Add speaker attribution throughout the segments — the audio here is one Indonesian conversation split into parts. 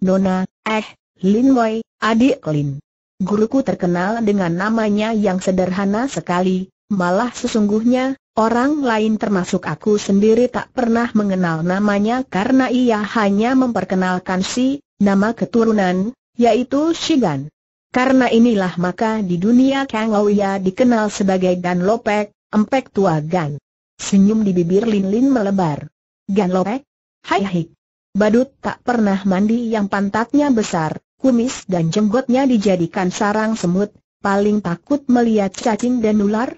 Speaker 1: Nona, eh, Lin Wei, adik Lin. Guruku terkenal dengan namanya yang sederhana sekali, malah sesungguhnya, orang lain termasuk aku sendiri tak pernah mengenal namanya karena ia hanya memperkenalkan si, nama keturunan, yaitu Shigan. Karena inilah maka di dunia Kang Ouya dikenal sebagai Gan Lopek, empek tua Gan. Senyum di bibir Lin Lin melebar. Gan Lopek? Hai hik. Badut tak pernah mandi yang pantatnya besar, kumis dan jenggotnya dijadikan sarang semut, paling takut melihat cacing dan ular.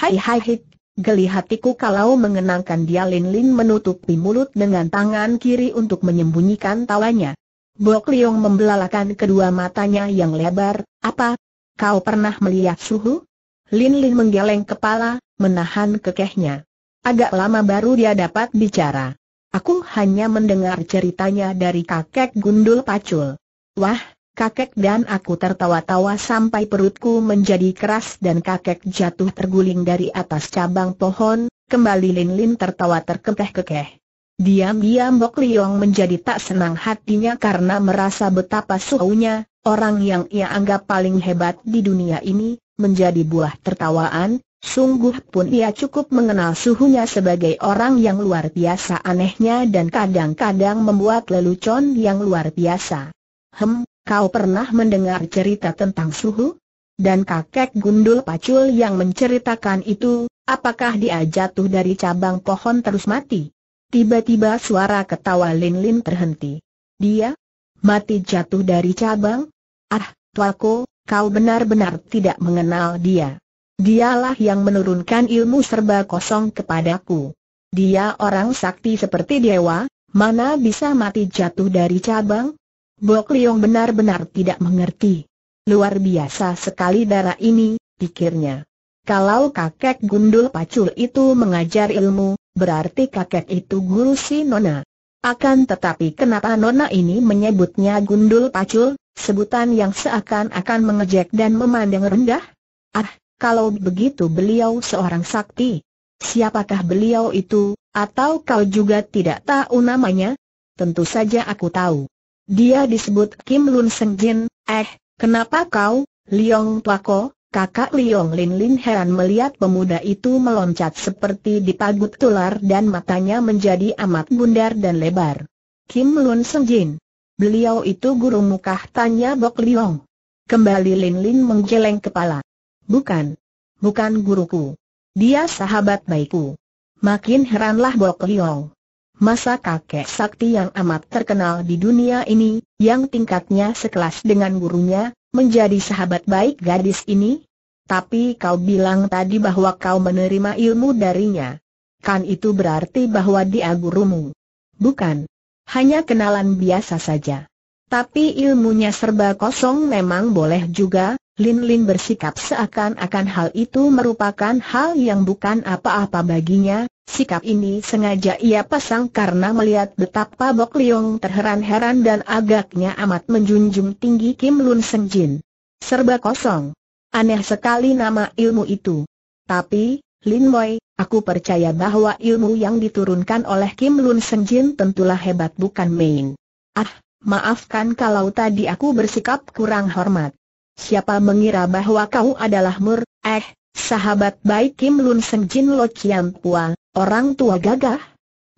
Speaker 1: Hai hai hik, geli hatiku kalau mengenangkan dia Lin Lin menutupi mulut dengan tangan kiri untuk menyembunyikan tawanya. Bok Liong membelalakan kedua matanya yang lebar, apa? Kau pernah melihat suhu? Lin Lin menggeleng kepala, menahan kekehnya. Agak lama baru dia dapat bicara. Aku hanya mendengar ceritanya dari kakek gundul pacul. Wah, kakek dan aku tertawa-tawa sampai perutku menjadi keras dan kakek jatuh terguling dari atas cabang pohon, kembali Lin-Lin tertawa terkekeh-kekeh. Diam-diam Bok Liong menjadi tak senang hatinya karena merasa betapa suhunya, orang yang ia anggap paling hebat di dunia ini, menjadi buah tertawaan, Sungguh pun ia cukup mengenal suhunya sebagai orang yang luar biasa anehnya dan kadang-kadang membuat lelucon yang luar biasa. Hem, kau pernah mendengar cerita tentang suhu? Dan kakek gundul pacul yang menceritakan itu, apakah dia jatuh dari cabang pohon terus mati? Tiba-tiba suara ketawa Lin Lin terhenti. Dia? Mati jatuh dari cabang? Ah, tuaku, kau benar-benar tidak mengenal dia. Dialah yang menurunkan ilmu serba kosong kepadaku. Dia orang sakti seperti dewa, mana bisa mati jatuh dari cabang? Bok Liong benar-benar tidak mengerti. Luar biasa sekali darah ini, pikirnya. Kalau kakek gundul pacul itu mengajar ilmu, berarti kakek itu guru si Nona. Akan tetapi kenapa Nona ini menyebutnya gundul pacul, sebutan yang seakan-akan mengejek dan memandang rendah? Ah, kalau begitu beliau seorang sakti. Siapakah beliau itu, atau kau juga tidak tahu namanya? Tentu saja aku tahu. Dia disebut Kim Lun Seng Jin, eh, kenapa kau, Liong Tuako, kakak Liong Lin Lin heran melihat pemuda itu meloncat seperti dipagut tular dan matanya menjadi amat bundar dan lebar. Kim Lun Seng Jin. Beliau itu guru mukah tanya Bok Liong. Kembali Lin Lin menggeleng kepala. Bukan. Bukan guruku. Dia sahabat baikku. Makin heranlah Bok Liong. Masa kakek sakti yang amat terkenal di dunia ini, yang tingkatnya sekelas dengan gurunya, menjadi sahabat baik gadis ini? Tapi kau bilang tadi bahwa kau menerima ilmu darinya. Kan itu berarti bahwa dia gurumu. Bukan. Hanya kenalan biasa saja. Tapi ilmunya serba kosong memang boleh juga, Lin Lin bersikap seakan-akan hal itu merupakan hal yang bukan apa-apa baginya, sikap ini sengaja ia pasang karena melihat betapa Bok Liong terheran-heran dan agaknya amat menjunjung tinggi Kim Lun Seng Jin. Serba kosong. Aneh sekali nama ilmu itu. Tapi, Lin Moy, aku percaya bahwa ilmu yang diturunkan oleh Kim Lun Seng Jin tentulah hebat bukan main. Ah, maafkan kalau tadi aku bersikap kurang hormat. Siapa mengira bahwa kau adalah Mur, eh, sahabat baik Kim Lun Seng Jin Lo Chiam Pua, orang tua gagah?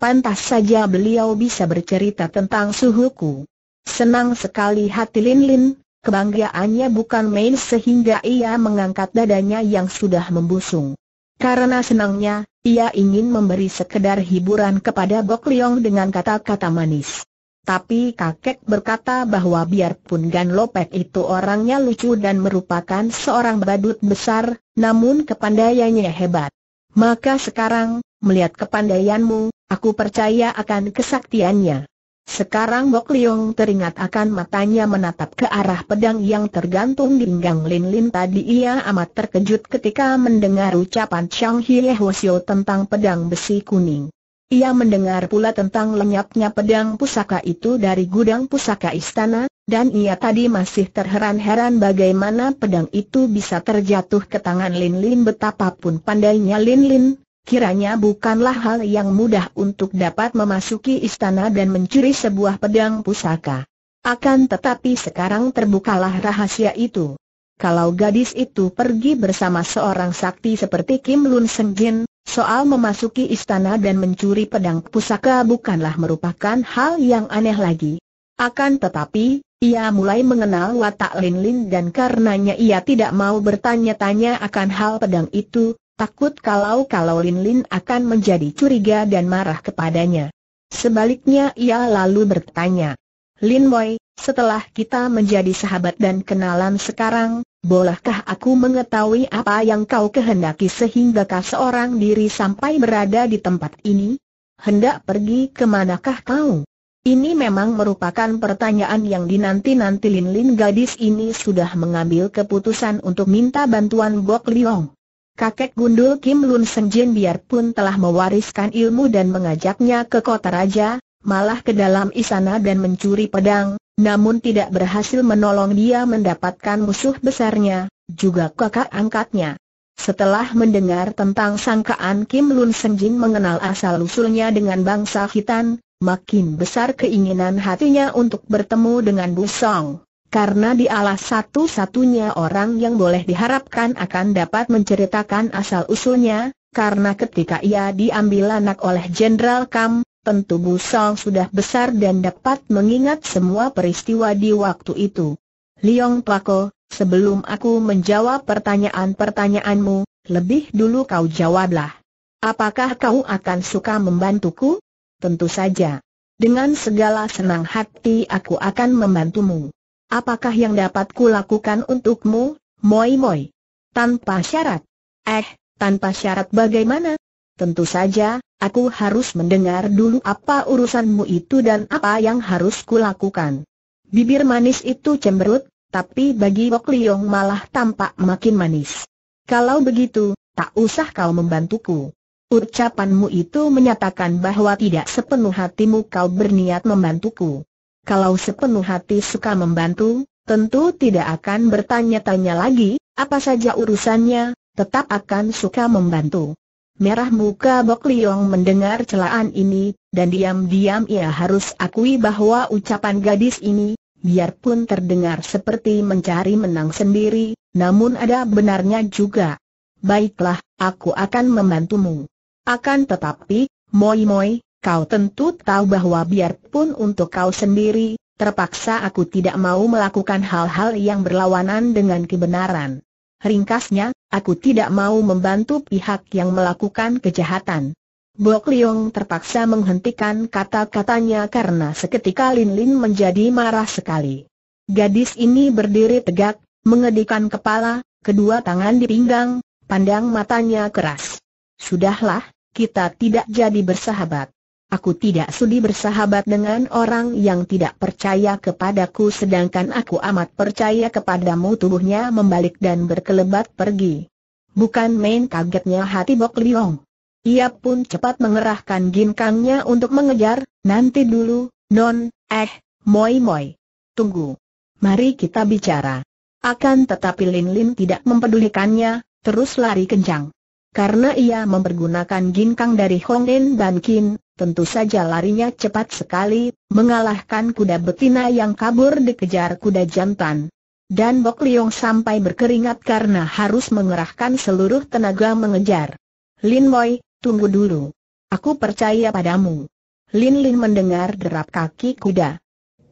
Speaker 1: Pantas saja beliau bisa bercerita tentang suhuku. Senang sekali hati Lin Lin, kebanggaannya bukan main sehingga ia mengangkat dadanya yang sudah membusung. Karena senangnya, ia ingin memberi sekedar hiburan kepada Bok Leong dengan kata-kata manis. Tapi kakek berkata bahwa biarpun Gan Lopek itu orangnya lucu dan merupakan seorang badut besar, namun kepandaiannya hebat. Maka sekarang, melihat kepandaianmu, aku percaya akan kesaktiannya. Sekarang Bok Liong teringat akan matanya menatap ke arah pedang yang tergantung di pinggang Lin Lin tadi ia amat terkejut ketika mendengar ucapan Chang Hye Hwasyo tentang pedang besi kuning. Ia mendengar pula tentang lenyapnya pedang pusaka itu dari gudang pusaka istana, dan ia tadi masih terheran-heran bagaimana pedang itu bisa terjatuh ke tangan Lin Lin betapapun pandainya Lin Lin, kiranya bukanlah hal yang mudah untuk dapat memasuki istana dan mencuri sebuah pedang pusaka. Akan tetapi sekarang terbukalah rahasia itu. Kalau gadis itu pergi bersama seorang sakti seperti Kim Lun Seng Jin, Soal memasuki istana dan mencuri pedang pusaka bukanlah merupakan hal yang aneh lagi. Akan tetapi, ia mulai mengenal watak Lin Lin dan karenanya ia tidak mau bertanya-tanya akan hal pedang itu, takut kalau-kalau Lin Lin akan menjadi curiga dan marah kepadanya. Sebaliknya ia lalu bertanya, Lin Boy, setelah kita menjadi sahabat dan kenalan sekarang, bolehkah aku mengetahui apa yang kau kehendaki sehingga kau seorang diri sampai berada di tempat ini? Hendak pergi ke manakah kau? Ini memang merupakan pertanyaan yang dinanti-nanti Lin Lin gadis ini sudah mengambil keputusan untuk minta bantuan Bok Liong. Kakek gundul Kim Lun Jin biarpun telah mewariskan ilmu dan mengajaknya ke kota raja, malah ke dalam istana dan mencuri pedang, namun tidak berhasil menolong dia mendapatkan musuh besarnya, juga kakak angkatnya. Setelah mendengar tentang sangkaan Kim Lun Senjin mengenal asal-usulnya dengan bangsa Hitan, makin besar keinginan hatinya untuk bertemu dengan Bu Song. Karena dialah satu-satunya orang yang boleh diharapkan akan dapat menceritakan asal-usulnya, karena ketika ia diambil anak oleh Jenderal Kam, Tentu Bu Song sudah besar dan dapat mengingat semua peristiwa di waktu itu. Liong Pako, sebelum aku menjawab pertanyaan-pertanyaanmu, lebih dulu kau jawablah. Apakah kau akan suka membantuku? Tentu saja. Dengan segala senang hati aku akan membantumu. Apakah yang dapat kulakukan untukmu, Moi Moi? Tanpa syarat. Eh, tanpa syarat bagaimana? Tentu saja, Aku harus mendengar dulu apa urusanmu itu dan apa yang harus kulakukan. Bibir manis itu cemberut, tapi bagi Wok Liong malah tampak makin manis. Kalau begitu, tak usah kau membantuku. Ucapanmu itu menyatakan bahwa tidak sepenuh hatimu kau berniat membantuku. Kalau sepenuh hati suka membantu, tentu tidak akan bertanya-tanya lagi, apa saja urusannya, tetap akan suka membantu. Merah muka Bok Liong mendengar celaan ini, dan diam-diam ia harus akui bahwa ucapan gadis ini, biarpun terdengar seperti mencari menang sendiri, namun ada benarnya juga. Baiklah, aku akan membantumu. Akan tetapi, Moi Moi, kau tentu tahu bahwa biarpun untuk kau sendiri, terpaksa aku tidak mau melakukan hal-hal yang berlawanan dengan kebenaran. Ringkasnya, aku tidak mau membantu pihak yang melakukan kejahatan. Bok Liong terpaksa menghentikan kata-katanya karena seketika Lin Lin menjadi marah sekali. Gadis ini berdiri tegak, mengedikan kepala, kedua tangan di pinggang, pandang matanya keras. Sudahlah, kita tidak jadi bersahabat. Aku tidak sudi bersahabat dengan orang yang tidak percaya kepadaku sedangkan aku amat percaya kepadamu tubuhnya membalik dan berkelebat pergi. Bukan main kagetnya hati Bok Liong. Ia pun cepat mengerahkan ginkangnya untuk mengejar, nanti dulu, non, eh, moi moi. Tunggu. Mari kita bicara. Akan tetapi Lin Lin tidak mempedulikannya, terus lari kencang. Karena ia mempergunakan ginkang dari Hongen dan Kin, tentu saja larinya cepat sekali, mengalahkan kuda betina yang kabur dikejar kuda jantan. Dan Bok Liong sampai berkeringat karena harus mengerahkan seluruh tenaga mengejar. Lin Moy, tunggu dulu. Aku percaya padamu. Lin Lin mendengar derap kaki kuda.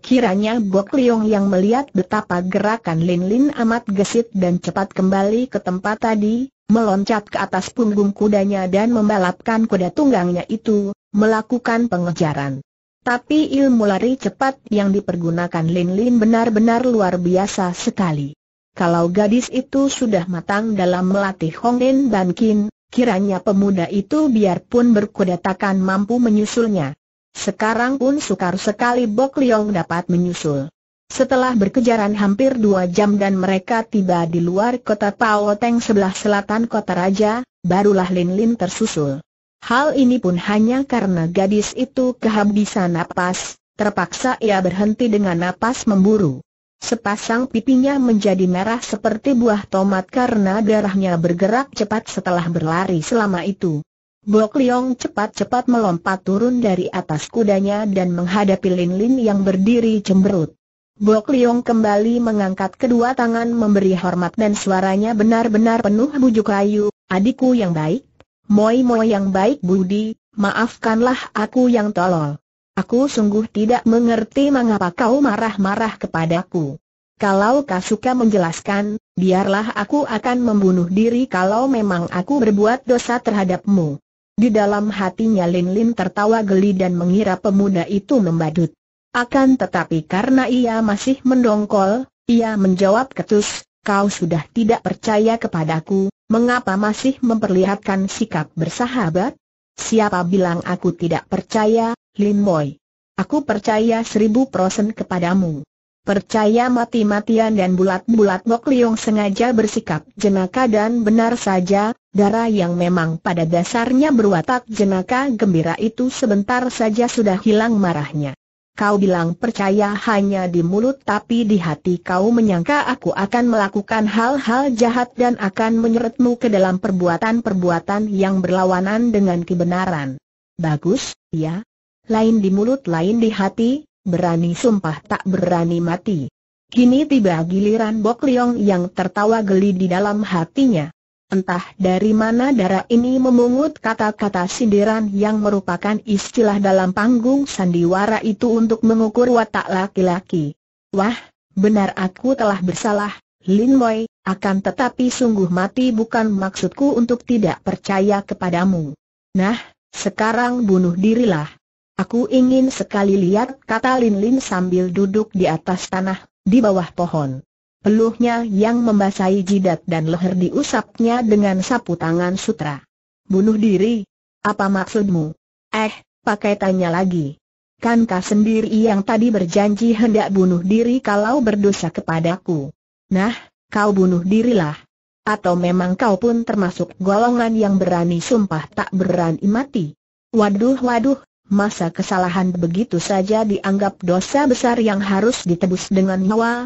Speaker 1: Kiranya Bok Liong yang melihat betapa gerakan Lin Lin amat gesit dan cepat kembali ke tempat tadi, meloncat ke atas punggung kudanya dan membalapkan kuda tunggangnya itu, melakukan pengejaran. Tapi ilmu lari cepat yang dipergunakan Lin Lin benar-benar luar biasa sekali. Kalau gadis itu sudah matang dalam melatih Hong Lin Ban Kin, kiranya pemuda itu biarpun berkuda takkan mampu menyusulnya. Sekarang pun sukar sekali Bok Liong dapat menyusul. Setelah berkejaran hampir dua jam dan mereka tiba di luar kota Paoteng sebelah selatan kota Raja, barulah Lin Lin tersusul. Hal ini pun hanya karena gadis itu kehabisan napas, terpaksa ia berhenti dengan napas memburu. Sepasang pipinya menjadi merah seperti buah tomat karena darahnya bergerak cepat setelah berlari selama itu. Bok Leong cepat-cepat melompat turun dari atas kudanya dan menghadapi Lin Lin yang berdiri cemberut. Bok Liong kembali mengangkat kedua tangan memberi hormat dan suaranya benar-benar penuh bujuk rayu, adikku yang baik, moi-moi yang baik budi, maafkanlah aku yang tolol. Aku sungguh tidak mengerti mengapa kau marah-marah kepadaku. Kalau kau suka menjelaskan, biarlah aku akan membunuh diri kalau memang aku berbuat dosa terhadapmu. Di dalam hatinya Lin Lin tertawa geli dan mengira pemuda itu membadut. Akan tetapi karena ia masih mendongkol, ia menjawab ketus, kau sudah tidak percaya kepadaku, mengapa masih memperlihatkan sikap bersahabat? Siapa bilang aku tidak percaya, Lin Moy? Aku percaya seribu prosen kepadamu. Percaya mati-matian dan bulat-bulat Bok Liong sengaja bersikap jenaka dan benar saja, darah yang memang pada dasarnya berwatak jenaka gembira itu sebentar saja sudah hilang marahnya. Kau bilang percaya hanya di mulut tapi di hati kau menyangka aku akan melakukan hal-hal jahat dan akan menyeretmu ke dalam perbuatan-perbuatan yang berlawanan dengan kebenaran. Bagus, ya. Lain di mulut lain di hati, berani sumpah tak berani mati. Kini tiba giliran Bok Liong yang tertawa geli di dalam hatinya. Entah dari mana darah ini memungut kata-kata sindiran yang merupakan istilah dalam panggung sandiwara itu untuk mengukur watak laki-laki. Wah, benar aku telah bersalah, Lin Moy, akan tetapi sungguh mati bukan maksudku untuk tidak percaya kepadamu. Nah, sekarang bunuh dirilah. Aku ingin sekali lihat kata Lin Lin sambil duduk di atas tanah, di bawah pohon. Peluhnya yang membasahi jidat dan leher diusapnya dengan sapu tangan sutra. Bunuh diri? Apa maksudmu? Eh, pakai tanya lagi. Kan Kankah sendiri yang tadi berjanji hendak bunuh diri kalau berdosa kepadaku? Nah, kau bunuh dirilah. Atau memang kau pun termasuk golongan yang berani sumpah tak berani mati? Waduh waduh, masa kesalahan begitu saja dianggap dosa besar yang harus ditebus dengan nyawa?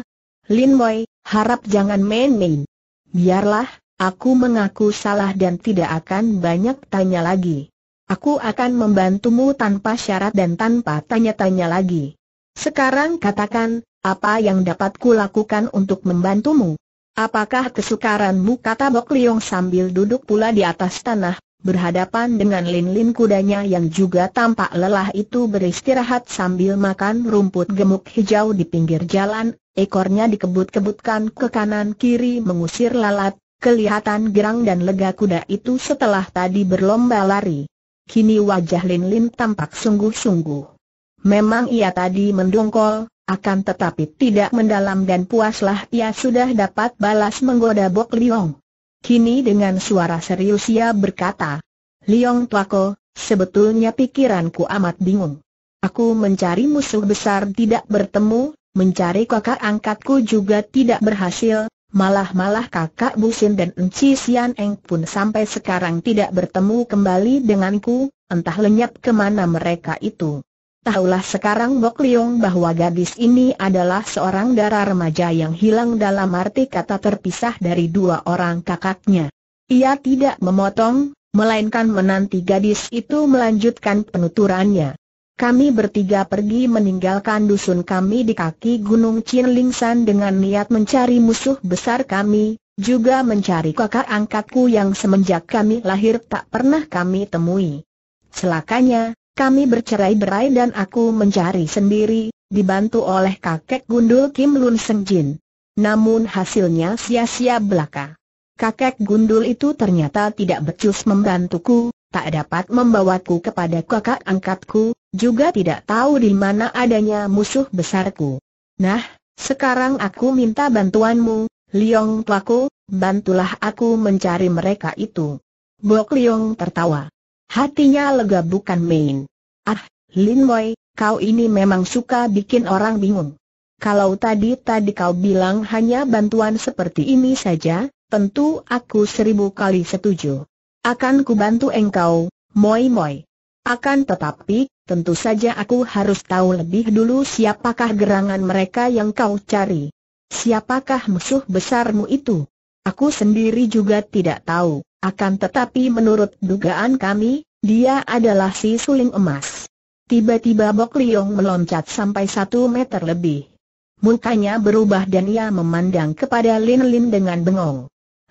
Speaker 1: Lin Boy, harap jangan main-main. Biarlah, aku mengaku salah dan tidak akan banyak tanya lagi. Aku akan membantumu tanpa syarat dan tanpa tanya-tanya lagi. Sekarang katakan, apa yang dapat kulakukan untuk membantumu? Apakah kesukaranmu kata Bok Liong sambil duduk pula di atas tanah, Berhadapan dengan lin-lin kudanya yang juga tampak lelah itu beristirahat sambil makan rumput gemuk hijau di pinggir jalan ekornya dikebut-kebutkan ke kanan-kiri mengusir lalat, kelihatan gerang dan lega kuda itu setelah tadi berlomba lari. Kini wajah Lin Lin tampak sungguh-sungguh. Memang ia tadi mendongkol, akan tetapi tidak mendalam dan puaslah ia sudah dapat balas menggoda Bok Liong. Kini dengan suara serius ia berkata, Liong Tuako, sebetulnya pikiranku amat bingung. Aku mencari musuh besar tidak bertemu, mencari kakak angkatku juga tidak berhasil, malah-malah kakak Busin dan Enci Sian Eng pun sampai sekarang tidak bertemu kembali denganku, entah lenyap kemana mereka itu. Tahulah sekarang Bok Liong bahwa gadis ini adalah seorang darah remaja yang hilang dalam arti kata terpisah dari dua orang kakaknya. Ia tidak memotong, melainkan menanti gadis itu melanjutkan penuturannya. Kami bertiga pergi meninggalkan dusun kami di kaki Gunung Cinlingsan dengan niat mencari musuh besar kami, juga mencari kakak angkatku yang semenjak kami lahir tak pernah kami temui. Celakanya, kami bercerai-berai dan aku mencari sendiri, dibantu oleh kakek gundul Kim Lun Seng Jin. Namun hasilnya sia-sia belaka. Kakek gundul itu ternyata tidak becus membantuku, tak dapat membawaku kepada kakak angkatku, juga tidak tahu di mana adanya musuh besarku. Nah, sekarang aku minta bantuanmu, Liong Tuaku, bantulah aku mencari mereka itu. Bok Liong tertawa. Hatinya lega bukan main. Ah, Lin Moy, kau ini memang suka bikin orang bingung. Kalau tadi-tadi kau bilang hanya bantuan seperti ini saja, tentu aku seribu kali setuju. Akan ku bantu engkau, Moi Moi. Akan tetapi, Tentu saja aku harus tahu lebih dulu siapakah gerangan mereka yang kau cari. Siapakah musuh besarmu itu? Aku sendiri juga tidak tahu, akan tetapi menurut dugaan kami, dia adalah si suling emas. Tiba-tiba Bok Liong meloncat sampai satu meter lebih. Mukanya berubah dan ia memandang kepada Lin Lin dengan bengong.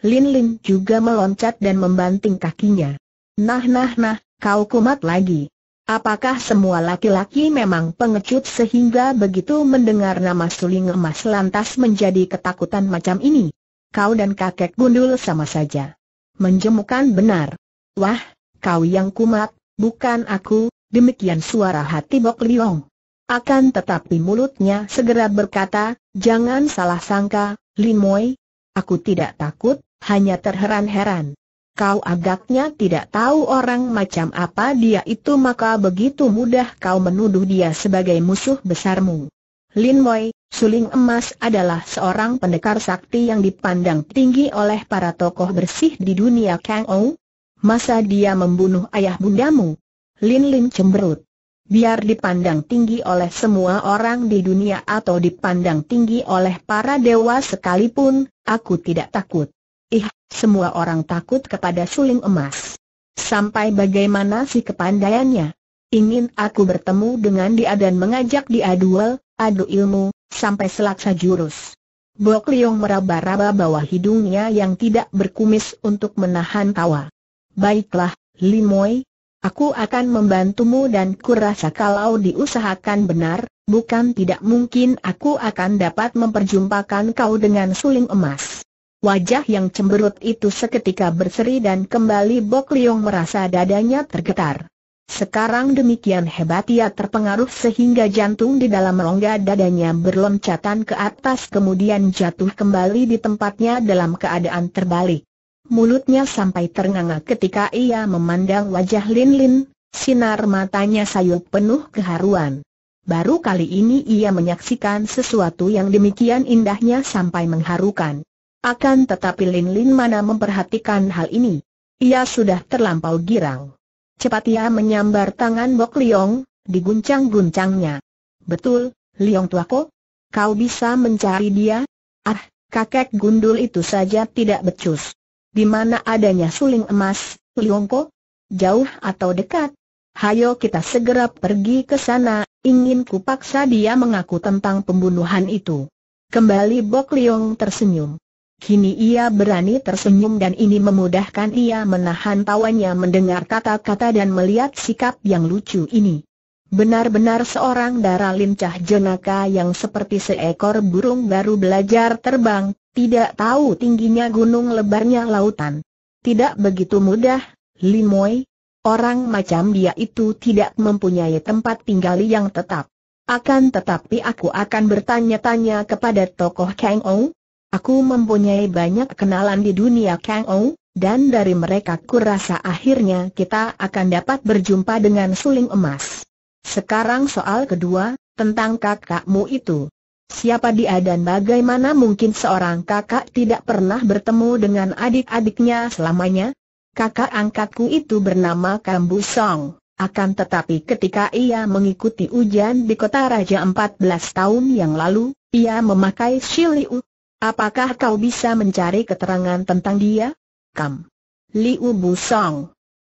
Speaker 1: Lin Lin juga meloncat dan membanting kakinya. Nah nah nah, kau kumat lagi. Apakah semua laki-laki memang pengecut sehingga begitu mendengar nama suling emas lantas menjadi ketakutan macam ini? Kau dan kakek gundul sama saja. Menjemukan benar. Wah, kau yang kumat, bukan aku, demikian suara hati Bok Liong. Akan tetapi mulutnya segera berkata, jangan salah sangka, Lin Moy, Aku tidak takut, hanya terheran-heran. Kau agaknya tidak tahu orang macam apa dia itu maka begitu mudah kau menuduh dia sebagai musuh besarmu. Lin Wei, Suling Emas adalah seorang pendekar sakti yang dipandang tinggi oleh para tokoh bersih di dunia Kang Ou. Masa dia membunuh ayah bundamu? Lin Lin cemberut. Biar dipandang tinggi oleh semua orang di dunia atau dipandang tinggi oleh para dewa sekalipun, aku tidak takut. Ih, semua orang takut kepada suling emas. Sampai bagaimana si kepandaiannya? Ingin aku bertemu dengan dia dan mengajak dia duel, adu ilmu, sampai selaksa jurus. Bok Liong meraba-raba bawah hidungnya yang tidak berkumis untuk menahan tawa. Baiklah, Limoy, aku akan membantumu dan kurasa kalau diusahakan benar, bukan tidak mungkin aku akan dapat memperjumpakan kau dengan suling emas. Wajah yang cemberut itu seketika berseri dan kembali Bok Liong merasa dadanya tergetar. Sekarang demikian hebat ia terpengaruh sehingga jantung di dalam rongga dadanya berloncatan ke atas kemudian jatuh kembali di tempatnya dalam keadaan terbalik. Mulutnya sampai ternganga ketika ia memandang wajah Lin Lin, sinar matanya sayup penuh keharuan. Baru kali ini ia menyaksikan sesuatu yang demikian indahnya sampai mengharukan. Akan tetapi Lin Lin mana memperhatikan hal ini. Ia sudah terlampau girang. Cepat ia menyambar tangan Bok Liong, diguncang-guncangnya. Betul, Liong Tuako? Kau bisa mencari dia? Ah, kakek gundul itu saja tidak becus. Di mana adanya suling emas, Liongko? Jauh atau dekat? Hayo kita segera pergi ke sana, ingin kupaksa dia mengaku tentang pembunuhan itu. Kembali Bok Liong tersenyum. Kini ia berani tersenyum dan ini memudahkan ia menahan tawanya mendengar kata-kata dan melihat sikap yang lucu ini. Benar-benar seorang darah lincah jenaka yang seperti seekor burung baru belajar terbang, tidak tahu tingginya gunung lebarnya lautan. Tidak begitu mudah, Limoy. Orang macam dia itu tidak mempunyai tempat tinggal yang tetap. Akan tetapi aku akan bertanya-tanya kepada tokoh Kang Ou, Aku mempunyai banyak kenalan di dunia Kang Ou, dan dari mereka kurasa akhirnya kita akan dapat berjumpa dengan suling emas. Sekarang soal kedua, tentang kakakmu itu. Siapa dia dan bagaimana mungkin seorang kakak tidak pernah bertemu dengan adik-adiknya selamanya? Kakak angkatku itu bernama Kambu Song. Akan tetapi ketika ia mengikuti ujian di kota Raja 14 tahun yang lalu, ia memakai Shiliu Apakah kau bisa mencari keterangan tentang dia? Kam. Liu Bu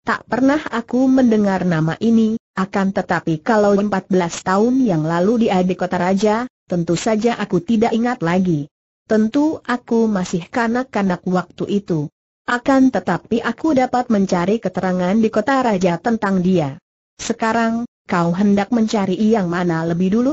Speaker 1: Tak pernah aku mendengar nama ini, akan tetapi kalau 14 tahun yang lalu dia di kota raja, tentu saja aku tidak ingat lagi. Tentu aku masih kanak-kanak waktu itu. Akan tetapi aku dapat mencari keterangan di kota raja tentang dia. Sekarang, kau hendak mencari yang mana lebih dulu?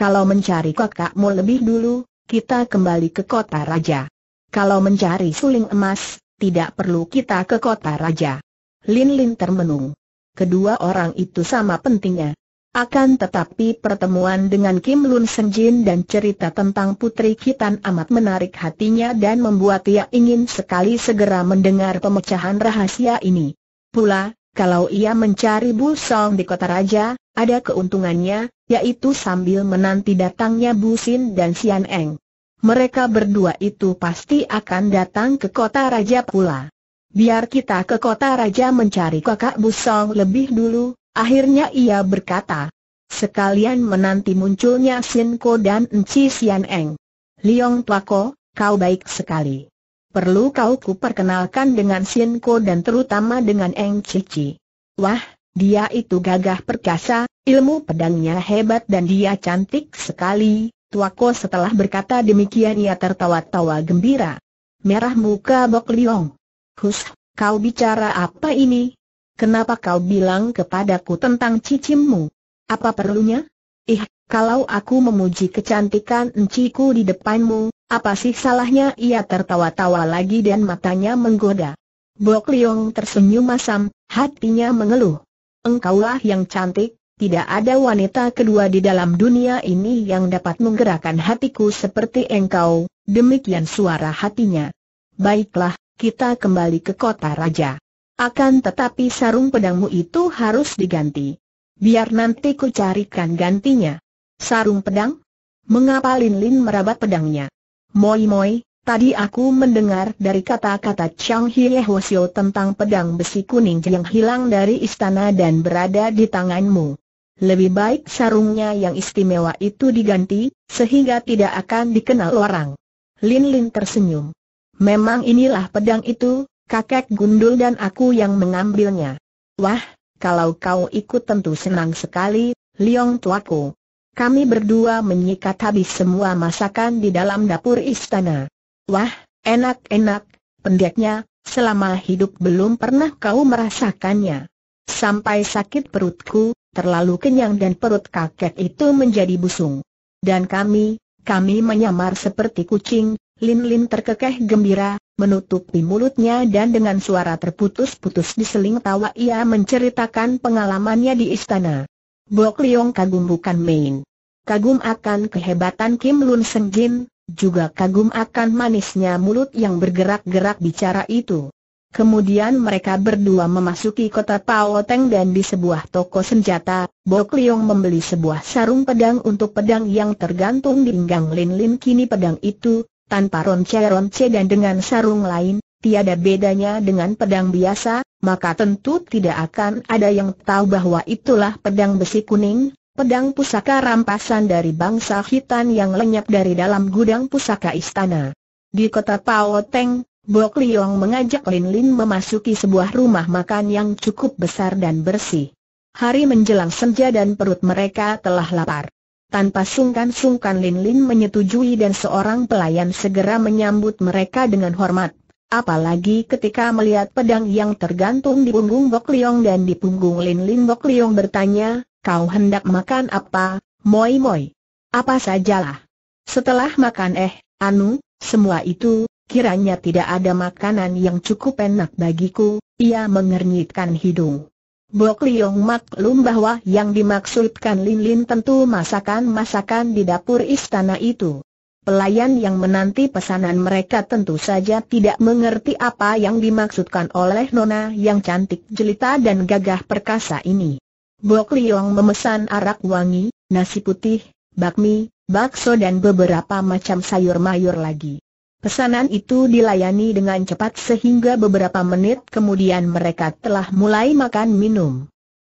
Speaker 1: Kalau mencari kakakmu lebih dulu, kita kembali ke kota raja. Kalau mencari suling emas, tidak perlu kita ke kota raja. Lin Lin termenung. Kedua orang itu sama pentingnya. Akan tetapi pertemuan dengan Kim Lun Senjin dan cerita tentang Putri Kitan amat menarik hatinya dan membuat ia ingin sekali segera mendengar pemecahan rahasia ini. Pula, kalau ia mencari Bu Song di kota raja, ada keuntungannya, yaitu sambil menanti datangnya Bu Busin dan Sian Eng. Mereka berdua itu pasti akan datang ke kota raja pula. Biar kita ke kota raja mencari kakak Bu Song lebih dulu, akhirnya ia berkata. Sekalian menanti munculnya Sin Ko dan Enci Sian Eng. Liong Ko, kau baik sekali perlu kau ku perkenalkan dengan Sien Ko dan terutama dengan Eng Cici. Wah, dia itu gagah perkasa, ilmu pedangnya hebat dan dia cantik sekali, Tuako setelah berkata demikian ia tertawa-tawa gembira. Merah muka Bok Liong. Hus, kau bicara apa ini? Kenapa kau bilang kepadaku tentang cicimmu? Apa perlunya? Ih, kalau aku memuji kecantikan enciku di depanmu, apa sih salahnya ia tertawa-tawa lagi dan matanya menggoda. Bok Liong tersenyum masam, hatinya mengeluh. Engkaulah yang cantik, tidak ada wanita kedua di dalam dunia ini yang dapat menggerakkan hatiku seperti engkau, demikian suara hatinya. Baiklah, kita kembali ke kota raja. Akan tetapi sarung pedangmu itu harus diganti. Biar nanti ku carikan gantinya. Sarung pedang? Mengapa Lin Lin merabat pedangnya? Moi Moi, tadi aku mendengar dari kata-kata Chang Hie Hwasyo tentang pedang besi kuning yang hilang dari istana dan berada di tanganmu. Lebih baik sarungnya yang istimewa itu diganti, sehingga tidak akan dikenal orang. Lin Lin tersenyum. Memang inilah pedang itu, kakek gundul dan aku yang mengambilnya. Wah, kalau kau ikut tentu senang sekali, Liong tuaku. Kami berdua menyikat habis semua masakan di dalam dapur istana. Wah, enak-enak, pendeknya, selama hidup belum pernah kau merasakannya. Sampai sakit perutku, terlalu kenyang dan perut kakek itu menjadi busung. Dan kami, kami menyamar seperti kucing, Lin-Lin terkekeh gembira, menutupi mulutnya dan dengan suara terputus-putus diseling tawa ia menceritakan pengalamannya di istana. Bok Liong kagum bukan main. Kagum akan kehebatan Kim Lun Seng Jin, juga kagum akan manisnya mulut yang bergerak-gerak bicara itu. Kemudian mereka berdua memasuki kota Pao Teng dan di sebuah toko senjata, Bok Liong membeli sebuah sarung pedang untuk pedang yang tergantung di pinggang Lin Lin. Kini pedang itu, tanpa ronce-ronce dan dengan sarung lain, tiada bedanya dengan pedang biasa, maka tentu tidak akan ada yang tahu bahwa itulah pedang besi kuning, pedang pusaka rampasan dari bangsa hitam yang lenyap dari dalam gudang pusaka istana. Di kota Paoteng, Bok Liong mengajak Lin Lin memasuki sebuah rumah makan yang cukup besar dan bersih. Hari menjelang senja dan perut mereka telah lapar. Tanpa sungkan-sungkan Lin Lin menyetujui dan seorang pelayan segera menyambut mereka dengan hormat. Apalagi ketika melihat pedang yang tergantung di punggung Bok Liong dan di punggung Lin Lin Bok Liong bertanya, kau hendak makan apa, Moi Moi? Apa sajalah. Setelah makan eh, Anu, semua itu, kiranya tidak ada makanan yang cukup enak bagiku, ia mengernyitkan hidung. Bok Liong maklum bahwa yang dimaksudkan Lin Lin tentu masakan-masakan di dapur istana itu. Pelayan yang menanti pesanan mereka tentu saja tidak mengerti apa yang dimaksudkan oleh nona yang cantik jelita dan gagah perkasa ini. Bok Liong memesan arak wangi, nasi putih, bakmi, bakso dan beberapa macam sayur mayur lagi. Pesanan itu dilayani dengan cepat sehingga beberapa menit kemudian mereka telah mulai makan minum.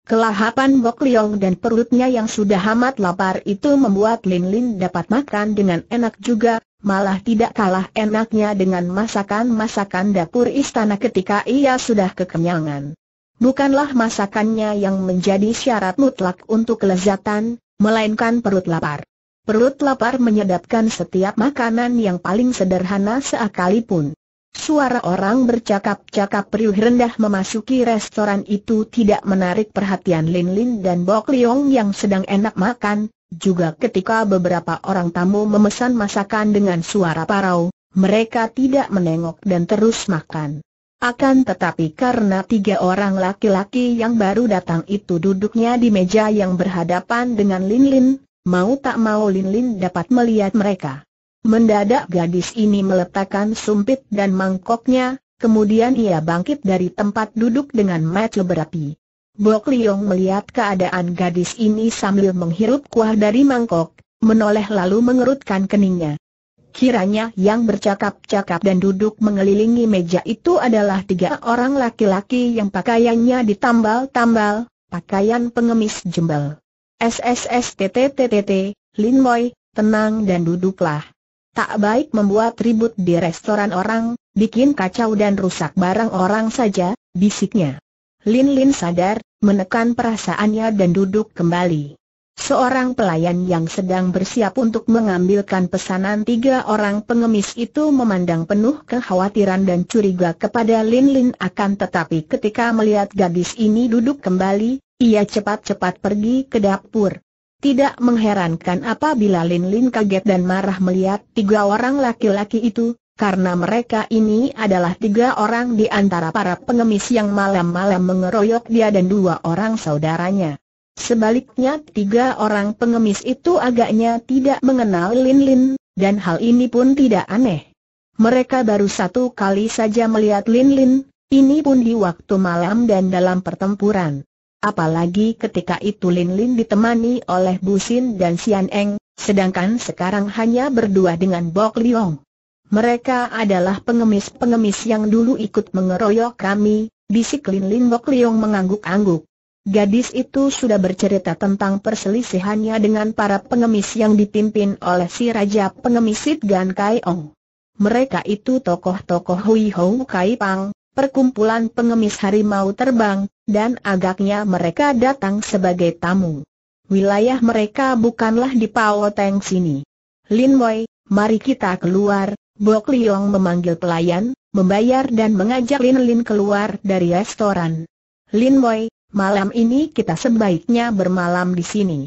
Speaker 1: Kelahapan Bok Liong dan perutnya yang sudah amat lapar itu membuat Lin Lin dapat makan dengan enak juga, malah tidak kalah enaknya dengan masakan-masakan dapur istana ketika ia sudah kekenyangan. Bukanlah masakannya yang menjadi syarat mutlak untuk kelezatan, melainkan perut lapar. Perut lapar menyedapkan setiap makanan yang paling sederhana seakalipun. Suara orang bercakap-cakap riuh rendah memasuki restoran itu tidak menarik perhatian Lin Lin dan Bok Leong yang sedang enak makan, juga ketika beberapa orang tamu memesan masakan dengan suara parau, mereka tidak menengok dan terus makan. Akan tetapi karena tiga orang laki-laki yang baru datang itu duduknya di meja yang berhadapan dengan Lin Lin, mau tak mau Lin Lin dapat melihat mereka. Mendadak gadis ini meletakkan sumpit dan mangkoknya, kemudian ia bangkit dari tempat duduk dengan mata berapi. Bok Liong melihat keadaan gadis ini sambil menghirup kuah dari mangkok, menoleh lalu mengerutkan keningnya. Kiranya yang bercakap-cakap dan duduk mengelilingi meja itu adalah tiga orang laki-laki yang pakaiannya ditambal-tambal, pakaian pengemis jembal. SSSTTTTT, Lin Moy, tenang dan duduklah tak baik membuat ribut di restoran orang, bikin kacau dan rusak barang orang saja, bisiknya. Lin Lin sadar, menekan perasaannya dan duduk kembali. Seorang pelayan yang sedang bersiap untuk mengambilkan pesanan tiga orang pengemis itu memandang penuh kekhawatiran dan curiga kepada Lin Lin akan tetapi ketika melihat gadis ini duduk kembali, ia cepat-cepat pergi ke dapur, tidak mengherankan apabila Lin Lin kaget dan marah melihat tiga orang laki-laki itu, karena mereka ini adalah tiga orang di antara para pengemis yang malam-malam mengeroyok dia dan dua orang saudaranya. Sebaliknya tiga orang pengemis itu agaknya tidak mengenal Lin Lin, dan hal ini pun tidak aneh. Mereka baru satu kali saja melihat Lin Lin, ini pun di waktu malam dan dalam pertempuran. Apalagi ketika itu Lin Lin ditemani oleh Bu Busin dan Sian Eng, sedangkan sekarang hanya berdua dengan Bok Liong. Mereka adalah pengemis-pengemis yang dulu ikut mengeroyok kami, bisik Lin Lin Bok Liong mengangguk-angguk. Gadis itu sudah bercerita tentang perselisihannya dengan para pengemis yang dipimpin oleh si Raja Pengemis Sid Gan Kai Ong. Mereka itu tokoh-tokoh Hui Hou Kai Pang, perkumpulan pengemis harimau terbang, dan agaknya mereka datang sebagai tamu. Wilayah mereka bukanlah di Pao Teng sini. Lin Wei, mari kita keluar, Bok Liong memanggil pelayan, membayar dan mengajak Lin Lin keluar dari restoran. Lin Wei, malam ini kita sebaiknya bermalam di sini.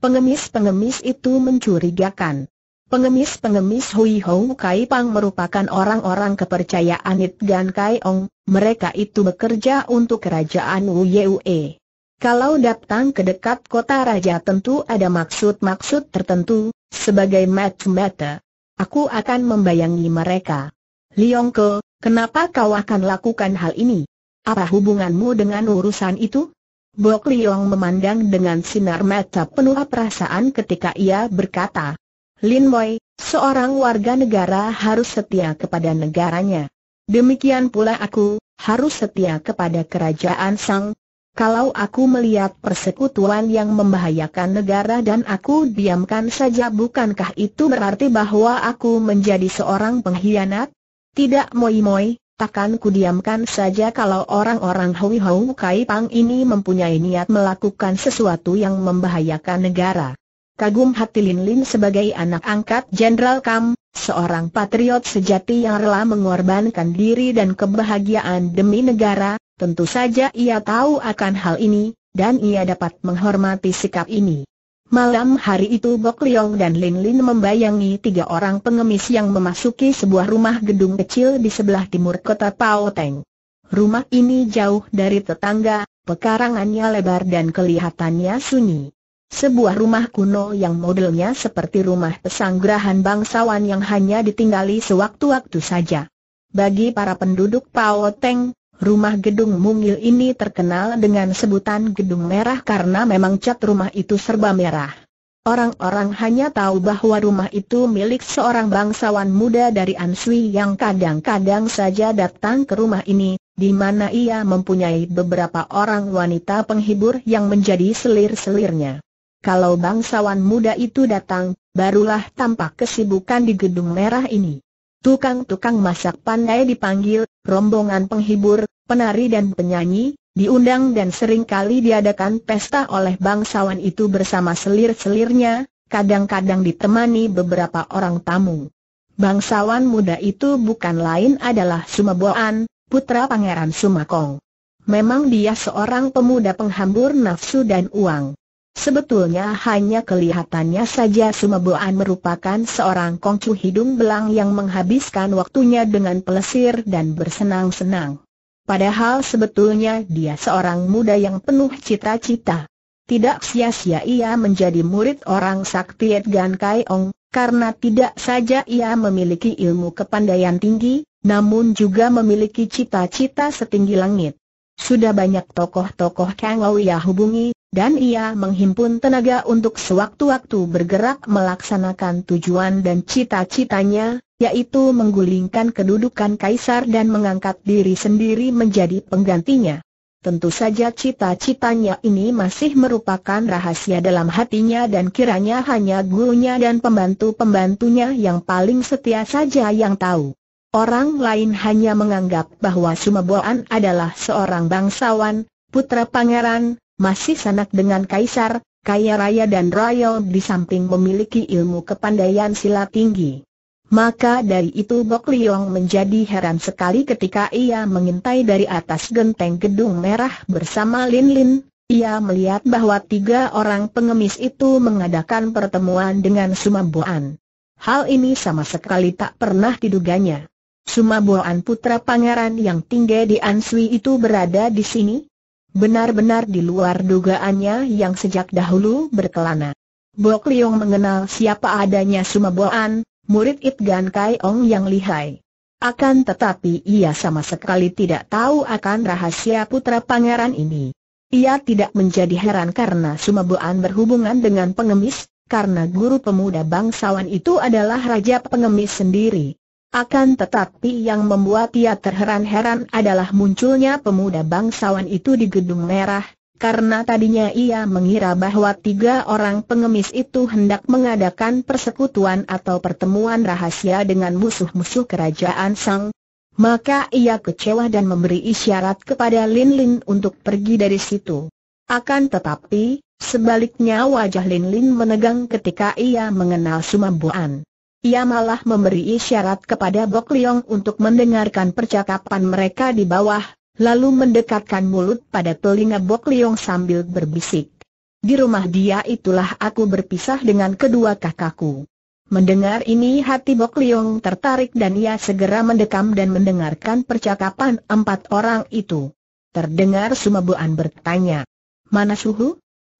Speaker 1: Pengemis-pengemis itu mencurigakan. Pengemis-pengemis Hui Hong Kai Pang merupakan orang-orang kepercayaan It Gan Kai Ong, mereka itu bekerja untuk kerajaan Wu Yue. Kalau datang ke dekat kota raja tentu ada maksud-maksud tertentu, sebagai mata-mata. Aku akan membayangi mereka. Ke, kenapa kau akan lakukan hal ini? Apa hubunganmu dengan urusan itu? Bok Liong memandang dengan sinar mata penuh perasaan ketika ia berkata, Lin Boy, seorang warga negara harus setia kepada negaranya. Demikian pula aku, harus setia kepada kerajaan Sang. Kalau aku melihat persekutuan yang membahayakan negara dan aku diamkan saja bukankah itu berarti bahwa aku menjadi seorang pengkhianat? Tidak moi-moi, Takkan ku diamkan saja kalau orang-orang Hui Hou Kai Pang ini mempunyai niat melakukan sesuatu yang membahayakan negara kagum hati Lin Lin sebagai anak angkat Jenderal Kam, seorang patriot sejati yang rela mengorbankan diri dan kebahagiaan demi negara, tentu saja ia tahu akan hal ini, dan ia dapat menghormati sikap ini. Malam hari itu Bok Leong dan Lin Lin membayangi tiga orang pengemis yang memasuki sebuah rumah gedung kecil di sebelah timur kota Pao Teng. Rumah ini jauh dari tetangga, pekarangannya lebar dan kelihatannya sunyi. Sebuah rumah kuno yang modelnya seperti rumah pesanggrahan bangsawan yang hanya ditinggali sewaktu-waktu saja. Bagi para penduduk Pao Teng, rumah gedung mungil ini terkenal dengan sebutan gedung merah karena memang cat rumah itu serba merah. Orang-orang hanya tahu bahwa rumah itu milik seorang bangsawan muda dari Ansui yang kadang-kadang saja datang ke rumah ini, di mana ia mempunyai beberapa orang wanita penghibur yang menjadi selir-selirnya kalau bangsawan muda itu datang, barulah tampak kesibukan di gedung merah ini. Tukang-tukang masak pandai dipanggil, rombongan penghibur, penari dan penyanyi, diundang dan seringkali diadakan pesta oleh bangsawan itu bersama selir-selirnya, kadang-kadang ditemani beberapa orang tamu. Bangsawan muda itu bukan lain adalah Sumaboan, putra Pangeran Sumakong. Memang dia seorang pemuda penghambur nafsu dan uang. Sebetulnya hanya kelihatannya saja Sumeboan merupakan seorang kongcu hidung belang yang menghabiskan waktunya dengan pelesir dan bersenang-senang. Padahal sebetulnya dia seorang muda yang penuh cita-cita. Tidak sia-sia ia menjadi murid orang sakti Edgan Kai Ong, karena tidak saja ia memiliki ilmu kepandaian tinggi, namun juga memiliki cita-cita setinggi langit. Sudah banyak tokoh-tokoh Kang Ou ia hubungi, dan ia menghimpun tenaga untuk sewaktu-waktu bergerak melaksanakan tujuan dan cita-citanya, yaitu menggulingkan kedudukan kaisar dan mengangkat diri sendiri menjadi penggantinya. Tentu saja cita-citanya ini masih merupakan rahasia dalam hatinya dan kiranya hanya gurunya dan pembantu-pembantunya yang paling setia saja yang tahu. Orang lain hanya menganggap bahwa Sumebuan adalah seorang bangsawan, putra pangeran, masih sanak dengan kaisar, kaya raya dan royal di samping memiliki ilmu kepandaian silat tinggi. Maka dari itu Bok Liong menjadi heran sekali ketika ia mengintai dari atas genteng gedung merah bersama Lin Lin. Ia melihat bahwa tiga orang pengemis itu mengadakan pertemuan dengan Boan. Hal ini sama sekali tak pernah diduganya. Boan, putra pangeran yang tinggal di Ansui itu berada di sini? Benar-benar di luar dugaannya yang sejak dahulu berkelana. Bok Liong mengenal siapa adanya Sumaboan, murid It Gan Kai Ong yang lihai. Akan tetapi ia sama sekali tidak tahu akan rahasia putra pangeran ini. Ia tidak menjadi heran karena Sumaboan berhubungan dengan pengemis, karena guru pemuda bangsawan itu adalah raja pengemis sendiri. Akan tetapi yang membuat ia terheran-heran adalah munculnya pemuda bangsawan itu di gedung merah, karena tadinya ia mengira bahwa tiga orang pengemis itu hendak mengadakan persekutuan atau pertemuan rahasia dengan musuh-musuh kerajaan Sang. Maka ia kecewa dan memberi isyarat kepada Lin Lin untuk pergi dari situ. Akan tetapi, sebaliknya wajah Lin Lin menegang ketika ia mengenal Sumambuan. Ia malah memberi isyarat kepada Bok Leong untuk mendengarkan percakapan mereka di bawah, lalu mendekatkan mulut pada telinga Bok Leong sambil berbisik. Di rumah dia itulah aku berpisah dengan kedua kakakku. Mendengar ini hati Bok Leong tertarik dan ia segera mendekam dan mendengarkan percakapan empat orang itu. Terdengar Sumabuan bertanya, Mana Suhu?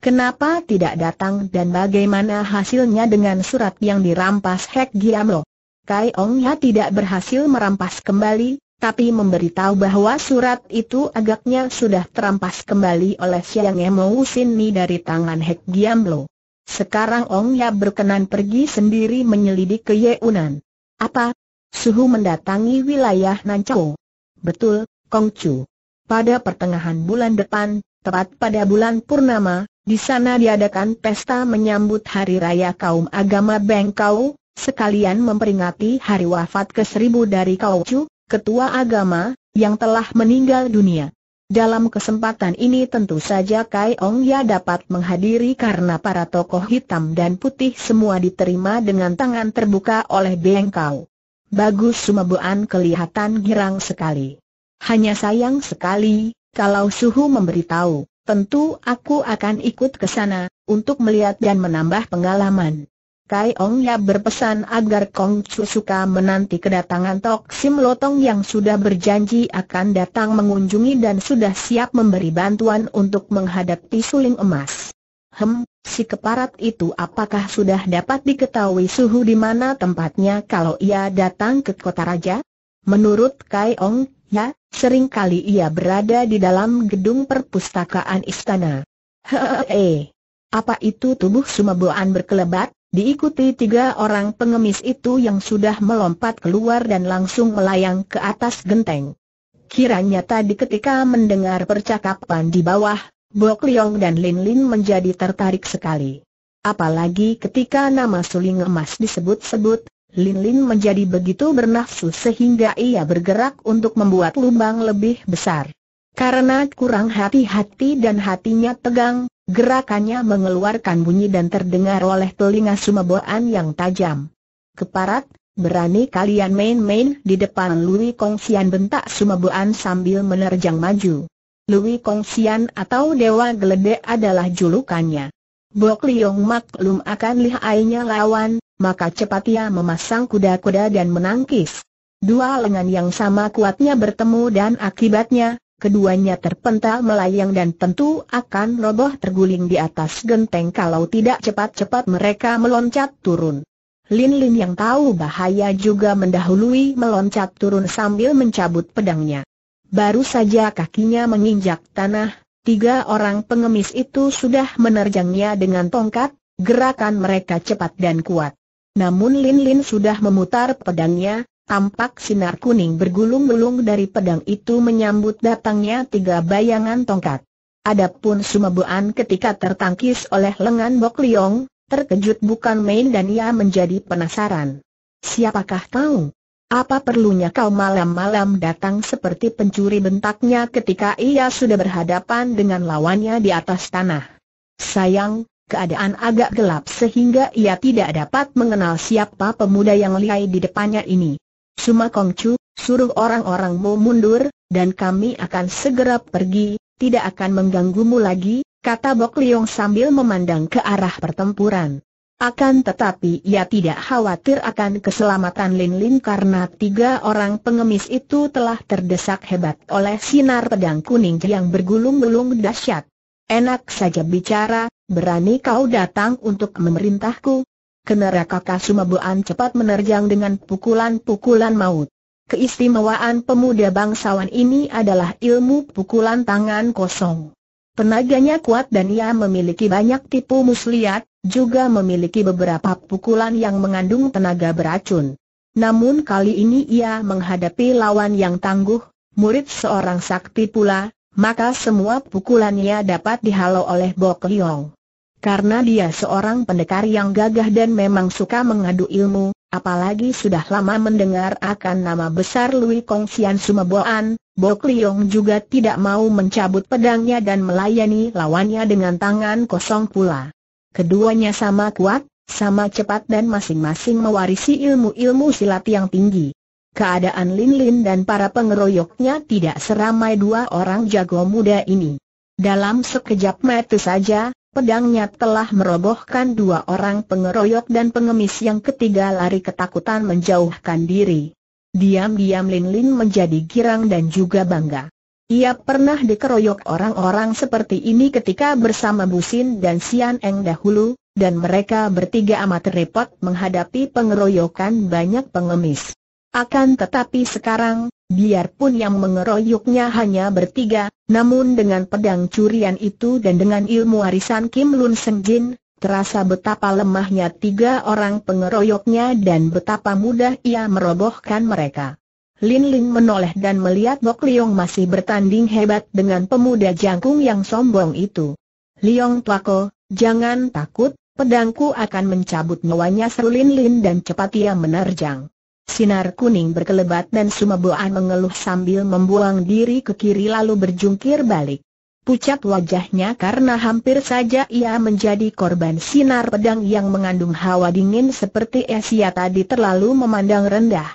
Speaker 1: Kenapa tidak datang dan bagaimana hasilnya dengan surat yang dirampas Hek Giamlo? Kai Ong Ya tidak berhasil merampas kembali, tapi memberitahu bahwa surat itu agaknya sudah terampas kembali oleh Siang Emo Sini dari tangan Hek Giamlo. Sekarang Ong Ya berkenan pergi sendiri menyelidik ke Yeunan. Apa? Suhu mendatangi wilayah Nanchao. Betul, Kongcu. Pada pertengahan bulan depan, tepat pada bulan Purnama, di sana diadakan pesta menyambut Hari Raya Kaum Agama Bengkau, sekalian memperingati hari wafat ke-1000 dari Kauju, Ketua Agama, yang telah meninggal dunia. Dalam kesempatan ini tentu saja Kai Ong Ya dapat menghadiri karena para tokoh hitam dan putih semua diterima dengan tangan terbuka oleh Bengkau. Kau. Bagus Sumabuan kelihatan girang sekali. Hanya sayang sekali, kalau Suhu memberitahu Tentu aku akan ikut ke sana, untuk melihat dan menambah pengalaman. Kai Ong Ya berpesan agar Kong Chu suka menanti kedatangan Tok Sim Lotong yang sudah berjanji akan datang mengunjungi dan sudah siap memberi bantuan untuk menghadapi suling emas. Hem, si keparat itu apakah sudah dapat diketahui suhu di mana tempatnya kalau ia datang ke kota raja? Menurut Kai Ong Ya, Seringkali ia berada di dalam gedung perpustakaan istana. Hehehe. Apa itu tubuh Sumaboan berkelebat, diikuti tiga orang pengemis itu yang sudah melompat keluar dan langsung melayang ke atas genteng. Kiranya tadi ketika mendengar percakapan di bawah, Bok Liong dan Lin Lin menjadi tertarik sekali. Apalagi ketika nama suling emas disebut-sebut, Lin Lin menjadi begitu bernafsu sehingga ia bergerak untuk membuat lubang lebih besar. Karena kurang hati-hati dan hatinya tegang, gerakannya mengeluarkan bunyi dan terdengar oleh telinga Sumeboan yang tajam. Keparat, berani kalian main-main di depan Lui Kongsian bentak Sumeboan sambil menerjang maju. Lui Kongsian atau Dewa Geledek adalah julukannya. Bok Liong maklum akan lihainya lawan, maka cepat ia memasang kuda-kuda dan menangkis. Dua lengan yang sama kuatnya bertemu dan akibatnya, keduanya terpental melayang dan tentu akan roboh terguling di atas genteng kalau tidak cepat-cepat mereka meloncat turun. Lin-Lin yang tahu bahaya juga mendahului meloncat turun sambil mencabut pedangnya. Baru saja kakinya menginjak tanah, tiga orang pengemis itu sudah menerjangnya dengan tongkat, gerakan mereka cepat dan kuat. Namun Lin Lin sudah memutar pedangnya, tampak sinar kuning bergulung-gulung dari pedang itu menyambut datangnya tiga bayangan tongkat. Adapun Sumebuan ketika tertangkis oleh lengan Bok Liong, terkejut bukan main dan ia menjadi penasaran. Siapakah kau? Apa perlunya kau malam-malam datang seperti pencuri bentaknya ketika ia sudah berhadapan dengan lawannya di atas tanah? Sayang, Keadaan agak gelap sehingga ia tidak dapat mengenal siapa pemuda yang lihai di depannya ini. Suma Kongcu, suruh orang-orangmu mundur, dan kami akan segera pergi, tidak akan mengganggumu lagi, kata Bok Leong sambil memandang ke arah pertempuran. Akan tetapi ia tidak khawatir akan keselamatan Lin Lin karena tiga orang pengemis itu telah terdesak hebat oleh sinar pedang kuning yang bergulung-gulung dahsyat. Enak saja bicara, berani kau datang untuk memerintahku? Keneraka Kasumabuan cepat menerjang dengan pukulan-pukulan maut. Keistimewaan pemuda bangsawan ini adalah ilmu pukulan tangan kosong. Tenaganya kuat dan ia memiliki banyak tipu muslihat, juga memiliki beberapa pukulan yang mengandung tenaga beracun. Namun kali ini ia menghadapi lawan yang tangguh, murid seorang sakti pula, maka semua pukulannya dapat dihalau oleh Bo Kehyong. Karena dia seorang pendekar yang gagah dan memang suka mengadu ilmu, apalagi sudah lama mendengar akan nama besar Lui Kong Sian Sumaboan, Bo Kehyong juga tidak mau mencabut pedangnya dan melayani lawannya dengan tangan kosong pula. Keduanya sama kuat, sama cepat dan masing-masing mewarisi ilmu-ilmu silat yang tinggi. Keadaan Lin Lin dan para pengeroyoknya tidak seramai dua orang jago muda ini. Dalam sekejap mata saja, pedangnya telah merobohkan dua orang pengeroyok dan pengemis yang ketiga lari ketakutan menjauhkan diri. Diam-diam Lin Lin menjadi girang dan juga bangga. Ia pernah dikeroyok orang-orang seperti ini ketika bersama Busin dan Sian Eng dahulu, dan mereka bertiga amat repot menghadapi pengeroyokan banyak pengemis. Akan tetapi sekarang, biarpun yang mengeroyoknya hanya bertiga, namun dengan pedang curian itu dan dengan ilmu warisan Kim Lun Seng Jin, terasa betapa lemahnya tiga orang pengeroyoknya dan betapa mudah ia merobohkan mereka. Lin Ling menoleh dan melihat Bok Liong masih bertanding hebat dengan pemuda jangkung yang sombong itu. Liong Tuako, jangan takut, pedangku akan mencabut nyawanya seru Lin Lin dan cepat ia menerjang. Sinar kuning berkelebat dan Sumeboan mengeluh sambil membuang diri ke kiri lalu berjungkir balik. Pucat wajahnya karena hampir saja ia menjadi korban sinar pedang yang mengandung hawa dingin seperti Asia tadi terlalu memandang rendah.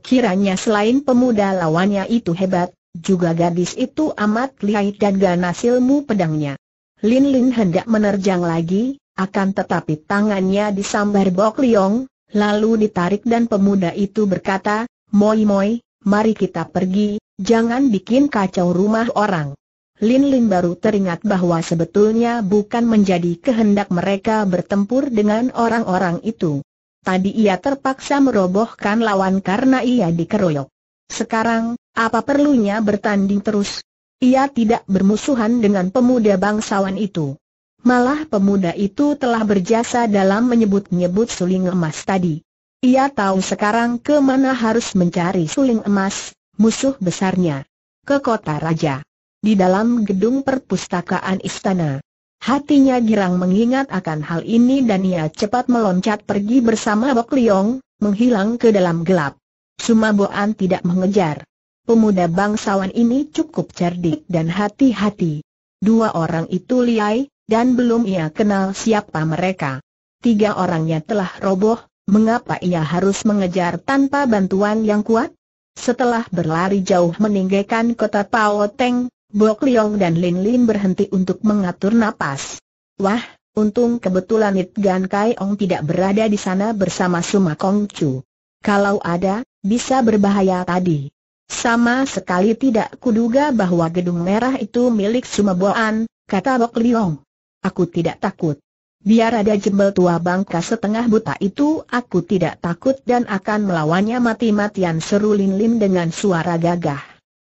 Speaker 1: Kiranya selain pemuda lawannya itu hebat, juga gadis itu amat lihai dan ganas ilmu pedangnya. Lin Lin hendak menerjang lagi, akan tetapi tangannya disambar Bok Liong, Lalu ditarik dan pemuda itu berkata, Moi Moi, mari kita pergi, jangan bikin kacau rumah orang. Lin Lin baru teringat bahwa sebetulnya bukan menjadi kehendak mereka bertempur dengan orang-orang itu. Tadi ia terpaksa merobohkan lawan karena ia dikeroyok. Sekarang, apa perlunya bertanding terus? Ia tidak bermusuhan dengan pemuda bangsawan itu. Malah pemuda itu telah berjasa dalam menyebut-nyebut suling emas tadi. Ia tahu sekarang ke mana harus mencari suling emas, musuh besarnya. Ke kota raja. Di dalam gedung perpustakaan istana. Hatinya girang mengingat akan hal ini dan ia cepat meloncat pergi bersama Bok Liong, menghilang ke dalam gelap. Sumaboan tidak mengejar. Pemuda bangsawan ini cukup cerdik dan hati-hati. Dua orang itu liai, dan belum ia kenal siapa mereka. Tiga orangnya telah roboh, mengapa ia harus mengejar tanpa bantuan yang kuat? Setelah berlari jauh meninggalkan kota Pao Teng, Bok Liong dan Lin Lin berhenti untuk mengatur napas. Wah, untung kebetulan It Gan Kai Ong tidak berada di sana bersama Suma Kong Chu. Kalau ada, bisa berbahaya tadi. Sama sekali tidak kuduga bahwa gedung merah itu milik Suma Sumaboan, kata Bok Liong. Aku tidak takut. Biar ada jembel tua bangka setengah buta itu aku tidak takut dan akan melawannya mati-matian seru Lin Lin dengan suara gagah.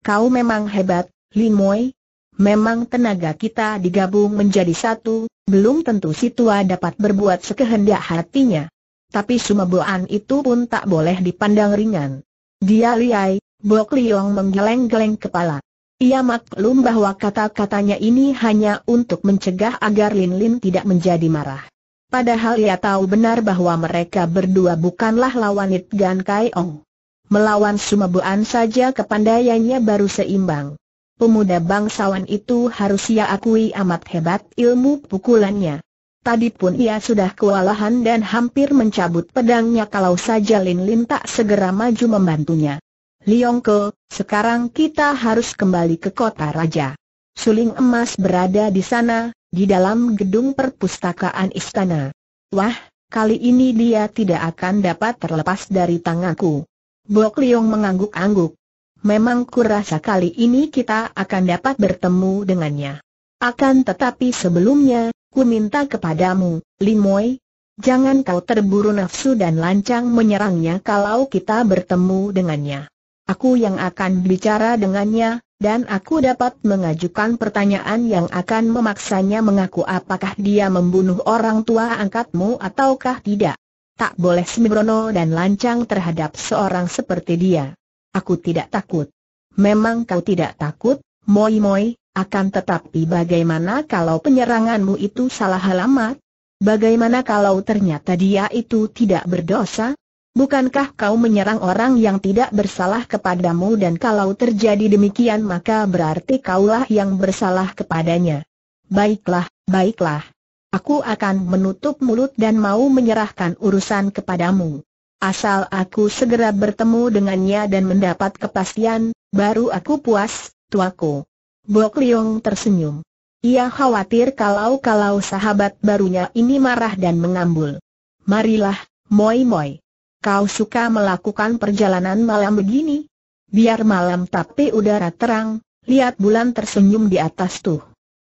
Speaker 1: Kau memang hebat, Lin Moi. Memang tenaga kita digabung menjadi satu, belum tentu si tua dapat berbuat sekehendak hatinya. Tapi sumeboan itu pun tak boleh dipandang ringan. Dia liai, Bok Liong menggeleng-geleng kepala. Ia maklum bahwa kata-katanya ini hanya untuk mencegah agar Lin Lin tidak menjadi marah. Padahal ia tahu benar bahwa mereka berdua bukanlah lawan It Gan Kai Ong. Melawan Sumabuan saja kepandaiannya baru seimbang. Pemuda bangsawan itu harus ia akui amat hebat ilmu pukulannya. Tadi pun ia sudah kewalahan dan hampir mencabut pedangnya kalau saja Lin Lin tak segera maju membantunya. Liongko, sekarang kita harus kembali ke kota raja. Suling emas berada di sana, di dalam gedung perpustakaan istana. Wah, kali ini dia tidak akan dapat terlepas dari tanganku. Bok Liong mengangguk-angguk. Memang kurasa kali ini kita akan dapat bertemu dengannya. Akan tetapi sebelumnya, ku minta kepadamu, Limoy, jangan kau terburu nafsu dan lancang menyerangnya kalau kita bertemu dengannya. Aku yang akan bicara dengannya, dan aku dapat mengajukan pertanyaan yang akan memaksanya mengaku apakah dia membunuh orang tua angkatmu ataukah tidak. Tak boleh sembrono dan lancang terhadap seorang seperti dia. Aku tidak takut. Memang kau tidak takut, moi-moi, akan tetapi bagaimana kalau penyeranganmu itu salah alamat? Bagaimana kalau ternyata dia itu tidak berdosa? Bukankah kau menyerang orang yang tidak bersalah kepadamu dan kalau terjadi demikian maka berarti kaulah yang bersalah kepadanya. Baiklah, baiklah. Aku akan menutup mulut dan mau menyerahkan urusan kepadamu. Asal aku segera bertemu dengannya dan mendapat kepastian, baru aku puas, tuaku. Bok Liong tersenyum. Ia khawatir kalau-kalau sahabat barunya ini marah dan mengambul. Marilah, moi-moi. Kau suka melakukan perjalanan malam begini? Biar malam tapi udara terang, lihat bulan tersenyum di atas tuh.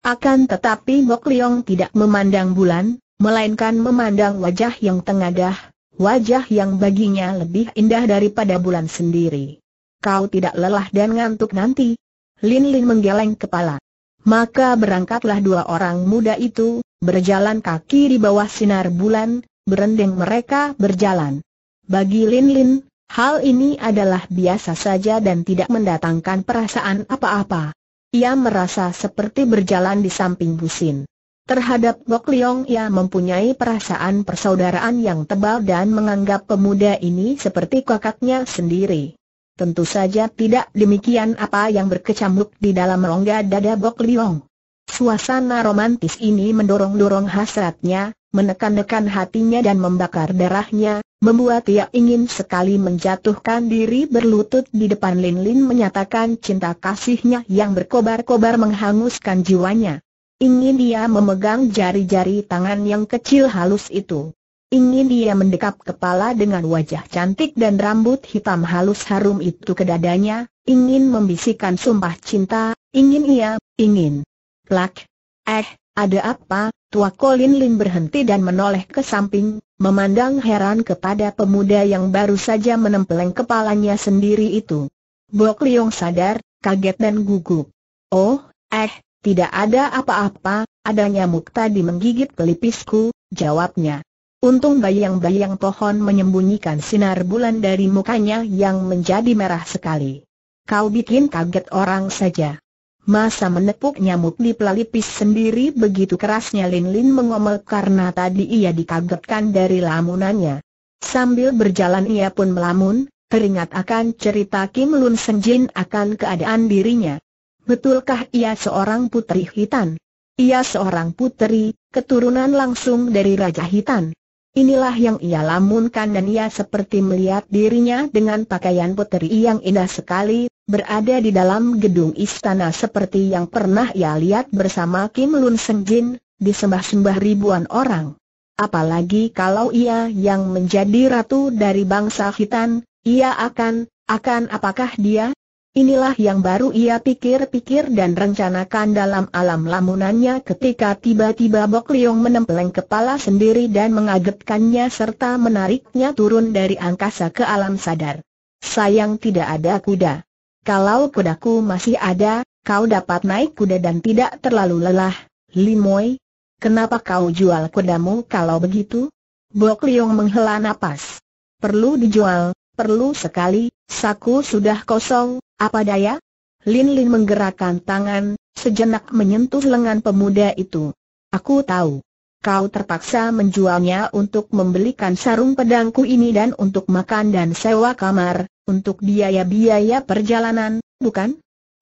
Speaker 1: Akan tetapi Mok Leong tidak memandang bulan, melainkan memandang wajah yang tengadah, wajah yang baginya lebih indah daripada bulan sendiri. Kau tidak lelah dan ngantuk nanti? Lin Lin menggeleng kepala. Maka berangkatlah dua orang muda itu, berjalan kaki di bawah sinar bulan, berendeng mereka berjalan. Bagi Lin Lin, hal ini adalah biasa saja dan tidak mendatangkan perasaan apa-apa. Ia merasa seperti berjalan di samping Busin. Terhadap Gok Liong ia mempunyai perasaan persaudaraan yang tebal dan menganggap pemuda ini seperti kakaknya sendiri. Tentu saja tidak demikian apa yang berkecamuk di dalam rongga dada Gok Liong. Suasana romantis ini mendorong-dorong hasratnya, menekan-nekan hatinya dan membakar darahnya, membuat ia ingin sekali menjatuhkan diri berlutut di depan Lin Lin menyatakan cinta kasihnya yang berkobar-kobar menghanguskan jiwanya. Ingin dia memegang jari-jari tangan yang kecil halus itu. Ingin dia mendekap kepala dengan wajah cantik dan rambut hitam halus harum itu ke dadanya, ingin membisikkan sumpah cinta, ingin ia, ingin. Plak. Eh, ada apa? Tua Colin Lin berhenti dan menoleh ke samping, memandang heran kepada pemuda yang baru saja menempeleng kepalanya sendiri itu. Bok Liong sadar, kaget dan gugup. Oh, eh, tidak ada apa-apa, adanya tadi menggigit pelipisku, jawabnya. Untung bayang-bayang pohon menyembunyikan sinar bulan dari mukanya yang menjadi merah sekali. Kau bikin kaget orang saja. Masa menepuk nyamuk di pelipis sendiri begitu kerasnya Lin Lin mengomel karena tadi ia dikagetkan dari lamunannya. Sambil berjalan ia pun melamun, teringat akan cerita Kim Lun Jin akan keadaan dirinya. Betulkah ia seorang putri hitam? Ia seorang putri, keturunan langsung dari Raja Hitam. Inilah yang ia lamunkan dan ia seperti melihat dirinya dengan pakaian putri yang indah sekali, berada di dalam gedung istana seperti yang pernah ia lihat bersama Kim Lun Senjin, disembah-sembah ribuan orang. Apalagi kalau ia yang menjadi ratu dari bangsa Hitan, ia akan, akan apakah dia? Inilah yang baru ia pikir-pikir dan rencanakan dalam alam lamunannya ketika tiba-tiba Bok Leong menempeleng kepala sendiri dan mengagetkannya serta menariknya turun dari angkasa ke alam sadar. Sayang tidak ada kuda. Kalau kudaku masih ada, kau dapat naik kuda dan tidak terlalu lelah, Limoy. Kenapa kau jual kudamu kalau begitu? Bok Liong menghela napas. Perlu dijual, perlu sekali, saku sudah kosong, apa daya? Lin Lin menggerakkan tangan, sejenak menyentuh lengan pemuda itu. Aku tahu. Kau terpaksa menjualnya untuk membelikan sarung pedangku ini dan untuk makan dan sewa kamar, untuk biaya-biaya perjalanan, bukan?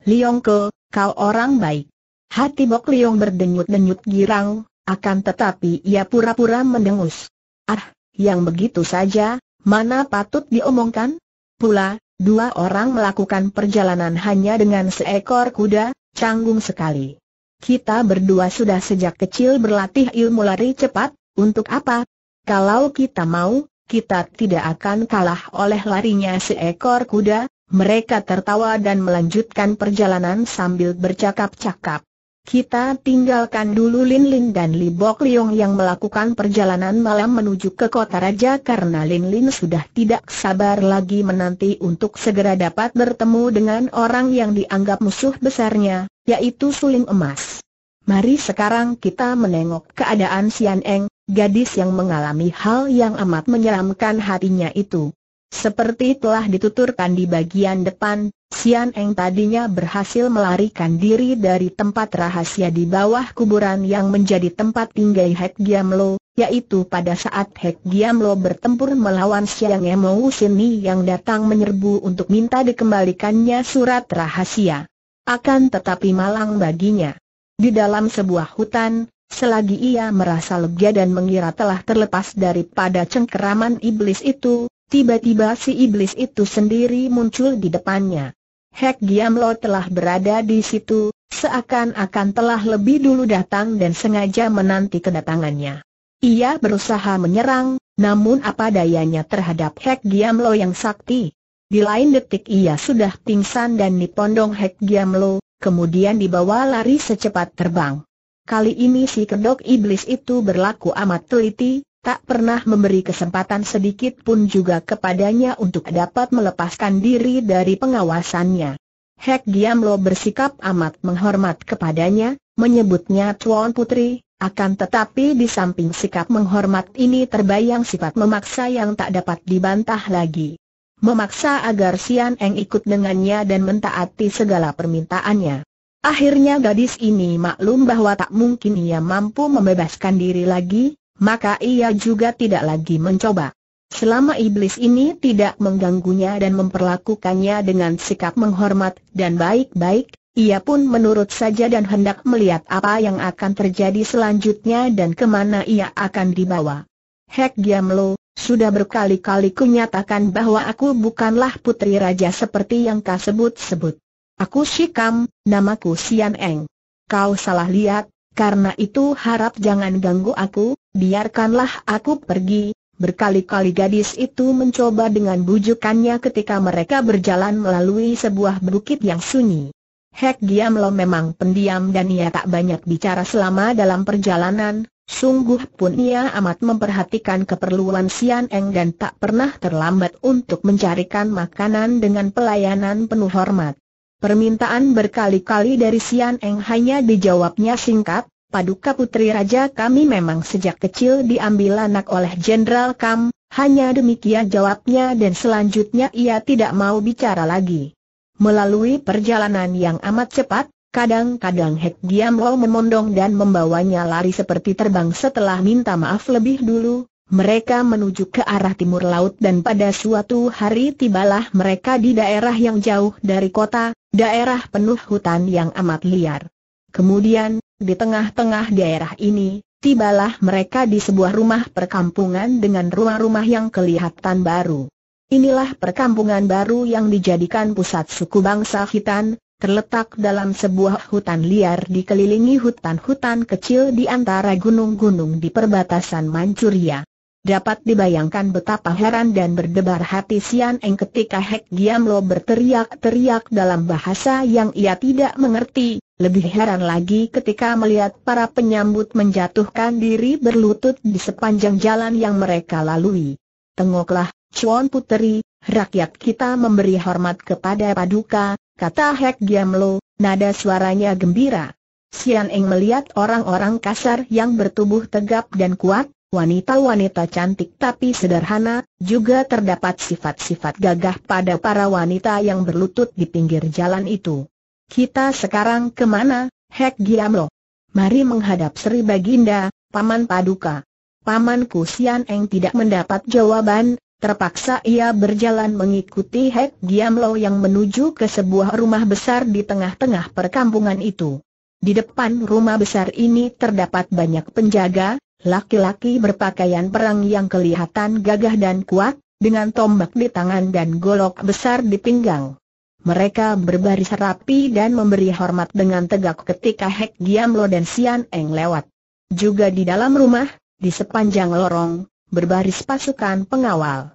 Speaker 1: Liong Ke, kau orang baik. Hati Bok Liong berdenyut-denyut girang, akan tetapi ia pura-pura mendengus. Ah, yang begitu saja, mana patut diomongkan? Pula, dua orang melakukan perjalanan hanya dengan seekor kuda, canggung sekali. Kita berdua sudah sejak kecil berlatih ilmu lari cepat, untuk apa? Kalau kita mau, kita tidak akan kalah oleh larinya seekor kuda, mereka tertawa dan melanjutkan perjalanan sambil bercakap-cakap. Kita tinggalkan dulu Lin Lin dan Li Bok Liong yang melakukan perjalanan malam menuju ke kota raja karena Lin Lin sudah tidak sabar lagi menanti untuk segera dapat bertemu dengan orang yang dianggap musuh besarnya, yaitu Suling Emas. Mari sekarang kita menengok keadaan Sian Eng, gadis yang mengalami hal yang amat menyeramkan hatinya itu. Seperti telah dituturkan di bagian depan, Sian Eng tadinya berhasil melarikan diri dari tempat rahasia di bawah kuburan yang menjadi tempat tinggal Hek Giam Lo, yaitu pada saat Hek Giam Lo bertempur melawan Siang Emo Sini yang datang menyerbu untuk minta dikembalikannya surat rahasia. Akan tetapi malang baginya. Di dalam sebuah hutan, Selagi ia merasa lega dan mengira telah terlepas daripada cengkeraman iblis itu, tiba-tiba si iblis itu sendiri muncul di depannya. Hek Giamlo telah berada di situ, seakan-akan telah lebih dulu datang dan sengaja menanti kedatangannya. Ia berusaha menyerang, namun apa dayanya terhadap Hek Giamlo yang sakti. Di lain detik ia sudah pingsan dan dipondong Hek Giamlo, kemudian dibawa lari secepat terbang. Kali ini si kedok iblis itu berlaku amat teliti, tak pernah memberi kesempatan sedikit pun juga kepadanya untuk dapat melepaskan diri dari pengawasannya. Hek Giamlo bersikap amat menghormat kepadanya, menyebutnya Tuan Putri, akan tetapi di samping sikap menghormat ini terbayang sifat memaksa yang tak dapat dibantah lagi. Memaksa agar Sian Eng ikut dengannya dan mentaati segala permintaannya. Akhirnya gadis ini maklum bahwa tak mungkin ia mampu membebaskan diri lagi, maka ia juga tidak lagi mencoba. Selama iblis ini tidak mengganggunya dan memperlakukannya dengan sikap menghormat dan baik-baik, ia pun menurut saja dan hendak melihat apa yang akan terjadi selanjutnya dan kemana ia akan dibawa. Hek Giamlo, sudah berkali-kali kunyatakan bahwa aku bukanlah putri raja seperti yang kau sebut-sebut. Aku Shikam, namaku Sian Eng. Kau salah lihat, karena itu harap jangan ganggu aku, biarkanlah aku pergi. Berkali-kali gadis itu mencoba dengan bujukannya ketika mereka berjalan melalui sebuah bukit yang sunyi. Hek diam Lo memang pendiam dan ia tak banyak bicara selama dalam perjalanan, sungguh pun ia amat memperhatikan keperluan Sian Eng dan tak pernah terlambat untuk mencarikan makanan dengan pelayanan penuh hormat. Permintaan berkali-kali dari Sian Eng hanya dijawabnya singkat, Paduka Putri Raja kami memang sejak kecil diambil anak oleh Jenderal Kam, hanya demikian jawabnya dan selanjutnya ia tidak mau bicara lagi. Melalui perjalanan yang amat cepat, Kadang-kadang Hek Giam Lo memondong dan membawanya lari seperti terbang setelah minta maaf lebih dulu, mereka menuju ke arah timur laut dan pada suatu hari tibalah mereka di daerah yang jauh dari kota, daerah penuh hutan yang amat liar. Kemudian, di tengah-tengah daerah ini, tibalah mereka di sebuah rumah perkampungan dengan rumah-rumah yang kelihatan baru. Inilah perkampungan baru yang dijadikan pusat suku bangsa Khitan, terletak dalam sebuah hutan liar dikelilingi hutan-hutan kecil di antara gunung-gunung di perbatasan Manchuria. Dapat dibayangkan betapa heran dan berdebar hati Sian Eng ketika Hek Giam Lo berteriak-teriak dalam bahasa yang ia tidak mengerti, lebih heran lagi ketika melihat para penyambut menjatuhkan diri berlutut di sepanjang jalan yang mereka lalui. Tengoklah, Chuan Puteri, rakyat kita memberi hormat kepada Paduka, kata Hek Giam Lo, nada suaranya gembira. Sian Eng melihat orang-orang kasar yang bertubuh tegap dan kuat, Wanita-wanita cantik tapi sederhana, juga terdapat sifat-sifat gagah pada para wanita yang berlutut di pinggir jalan itu. Kita sekarang kemana, Hek Giamlo? Mari menghadap Sri Baginda, Paman Paduka. Paman Kusian Eng tidak mendapat jawaban, terpaksa ia berjalan mengikuti Hek Giamlo yang menuju ke sebuah rumah besar di tengah-tengah perkampungan itu. Di depan rumah besar ini terdapat banyak penjaga, laki-laki berpakaian perang yang kelihatan gagah dan kuat, dengan tombak di tangan dan golok besar di pinggang. Mereka berbaris rapi dan memberi hormat dengan tegak ketika Hek Giam Lo dan Sian Eng lewat. Juga di dalam rumah, di sepanjang lorong, berbaris pasukan pengawal.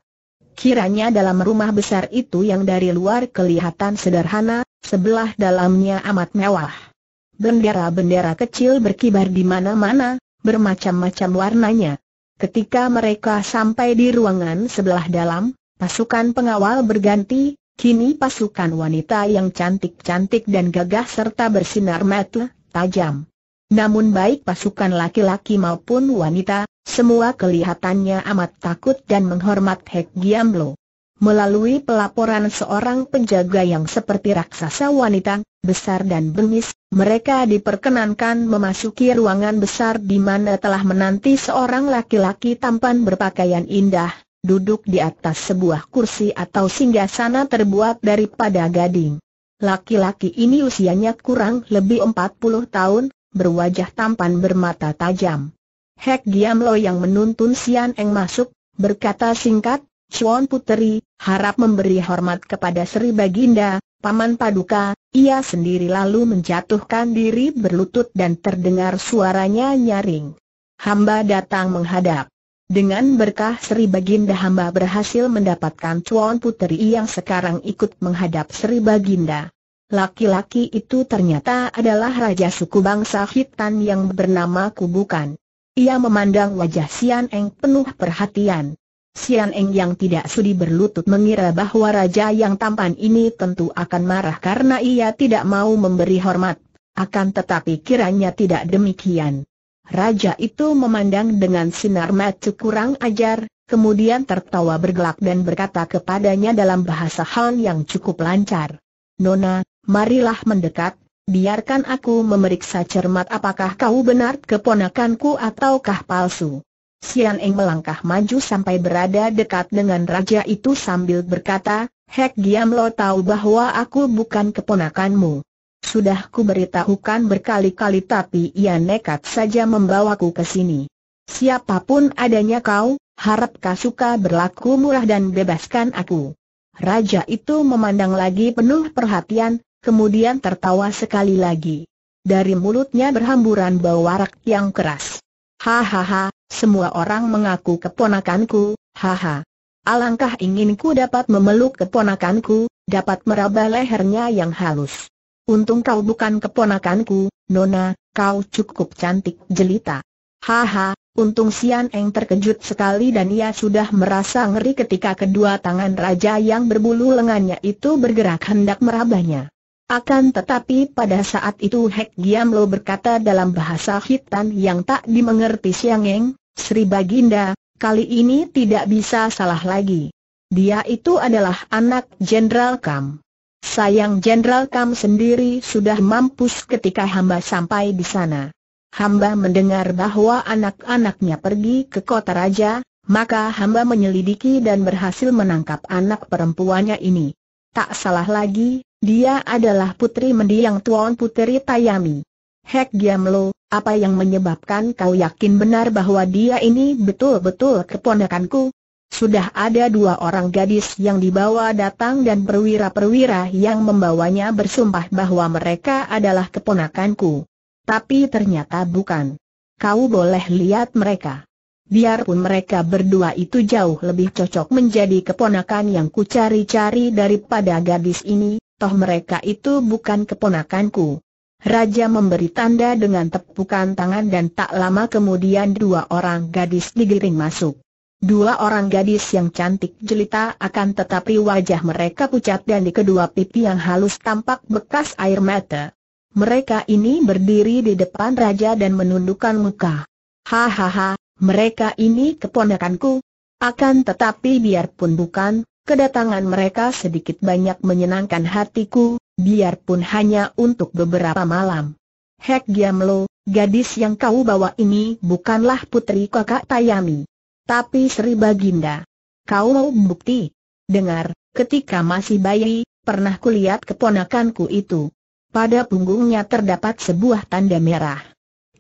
Speaker 1: Kiranya dalam rumah besar itu yang dari luar kelihatan sederhana, sebelah dalamnya amat mewah. Bendera-bendera kecil berkibar di mana-mana, bermacam-macam warnanya. Ketika mereka sampai di ruangan sebelah dalam, pasukan pengawal berganti, kini pasukan wanita yang cantik-cantik dan gagah serta bersinar mata, tajam. Namun baik pasukan laki-laki maupun wanita, semua kelihatannya amat takut dan menghormat Hek Giamlo. Melalui pelaporan seorang penjaga yang seperti raksasa wanita, besar dan bengis, mereka diperkenankan memasuki ruangan besar di mana telah menanti seorang laki-laki tampan berpakaian indah, duduk di atas sebuah kursi atau singgasana terbuat daripada gading. Laki-laki ini usianya kurang lebih 40 tahun, berwajah tampan bermata tajam. Hek Giam Lo yang menuntun Sian Eng masuk, berkata singkat, Chuan Puteri, harap memberi hormat kepada Sri Baginda, Paman Paduka, ia sendiri lalu menjatuhkan diri berlutut dan terdengar suaranya nyaring. Hamba datang menghadap. Dengan berkah Sri Baginda hamba berhasil mendapatkan Cuan Puteri yang sekarang ikut menghadap Sri Baginda. Laki-laki itu ternyata adalah Raja suku bangsa Hitan yang bernama Kubukan. Ia memandang wajah Sian Eng penuh perhatian. Sian Eng yang tidak sudi berlutut mengira bahwa raja yang tampan ini tentu akan marah karena ia tidak mau memberi hormat. Akan tetapi kiranya tidak demikian. Raja itu memandang dengan sinar mata kurang ajar, kemudian tertawa bergelak dan berkata kepadanya dalam bahasa Han yang cukup lancar. Nona, marilah mendekat, biarkan aku memeriksa cermat apakah kau benar keponakanku ataukah palsu. Sian Eng melangkah maju sampai berada dekat dengan raja itu sambil berkata, Hek Giam Lo tahu bahwa aku bukan keponakanmu. Sudah beritahukan berkali-kali tapi ia nekat saja membawaku ke sini. Siapapun adanya kau, harap kau suka berlaku murah dan bebaskan aku. Raja itu memandang lagi penuh perhatian, kemudian tertawa sekali lagi. Dari mulutnya berhamburan bau warak yang keras. Hahaha, semua orang mengaku keponakanku, haha. Alangkah inginku dapat memeluk keponakanku, dapat meraba lehernya yang halus. Untung kau bukan keponakanku, Nona, kau cukup cantik jelita. Haha, untung Sian Eng terkejut sekali dan ia sudah merasa ngeri ketika kedua tangan raja yang berbulu lengannya itu bergerak hendak merabahnya. Akan tetapi pada saat itu Hek Giam Lo berkata dalam bahasa hitam yang tak dimengerti Siangeng, Sri Baginda, kali ini tidak bisa salah lagi. Dia itu adalah anak Jenderal Kam. Sayang Jenderal Kam sendiri sudah mampus ketika hamba sampai di sana. Hamba mendengar bahwa anak-anaknya pergi ke kota raja, maka hamba menyelidiki dan berhasil menangkap anak perempuannya ini. Tak salah lagi, dia adalah putri mendiang Tuan Puteri Tayami. Hek diam apa yang menyebabkan kau yakin benar bahwa dia ini betul-betul keponakanku? Sudah ada dua orang gadis yang dibawa datang dan perwira-perwira yang membawanya bersumpah bahwa mereka adalah keponakanku. Tapi ternyata bukan. Kau boleh lihat mereka biarpun mereka berdua itu jauh lebih cocok menjadi keponakan yang ku cari cari daripada gadis ini, toh mereka itu bukan keponakanku. Raja memberi tanda dengan tepukan tangan dan tak lama kemudian dua orang gadis digiring masuk. Dua orang gadis yang cantik jelita akan tetapi wajah mereka pucat dan di kedua pipi yang halus tampak bekas air mata. Mereka ini berdiri di depan raja dan menundukkan muka. Hahaha, mereka ini keponakanku. Akan tetapi biarpun bukan, kedatangan mereka sedikit banyak menyenangkan hatiku, biarpun hanya untuk beberapa malam. Hek Giamlo, gadis yang kau bawa ini bukanlah putri kakak Tayami. Tapi Sri Baginda. Kau mau bukti? Dengar, ketika masih bayi, pernah kulihat keponakanku itu. Pada punggungnya terdapat sebuah tanda merah.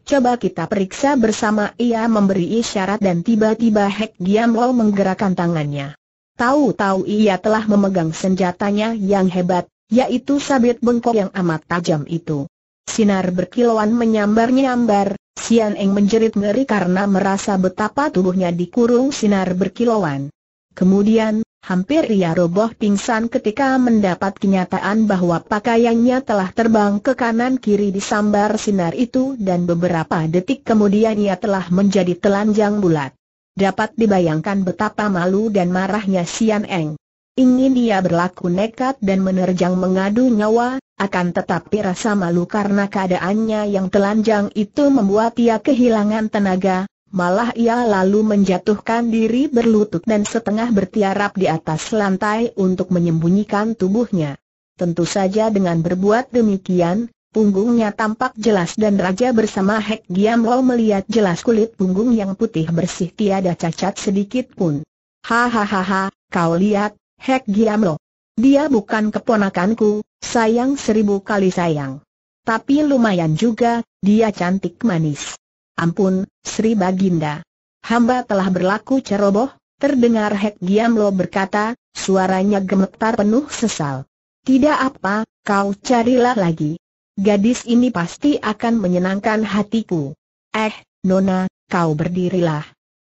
Speaker 1: Coba kita periksa bersama ia memberi isyarat dan tiba-tiba Hek Giam Lo menggerakkan tangannya. Tahu-tahu ia telah memegang senjatanya yang hebat, yaitu sabit bengkok yang amat tajam itu. Sinar berkilauan menyambar-nyambar, Sian Eng menjerit ngeri karena merasa betapa tubuhnya dikurung sinar berkilauan. Kemudian Hampir ia roboh pingsan ketika mendapat kenyataan bahwa pakaiannya telah terbang ke kanan-kiri di sambar sinar itu dan beberapa detik kemudian ia telah menjadi telanjang bulat. Dapat dibayangkan betapa malu dan marahnya Sian Eng. Ingin ia berlaku nekat dan menerjang mengadu nyawa, akan tetapi rasa malu karena keadaannya yang telanjang itu membuat ia kehilangan tenaga, Malah ia lalu menjatuhkan diri berlutut dan setengah bertiarap di atas lantai untuk menyembunyikan tubuhnya. Tentu saja dengan berbuat demikian, punggungnya tampak jelas dan Raja bersama Hek Giam Lo melihat jelas kulit punggung yang putih bersih tiada cacat sedikit pun. Hahaha, kau lihat, Hek Giam Lo. Dia bukan keponakanku, sayang seribu kali sayang. Tapi lumayan juga, dia cantik manis. Ampun, Sri Baginda. Hamba telah berlaku ceroboh, terdengar Hek Giamlo berkata, suaranya gemetar penuh sesal. Tidak apa, kau carilah lagi. Gadis ini pasti akan menyenangkan hatiku. Eh, Nona, kau berdirilah.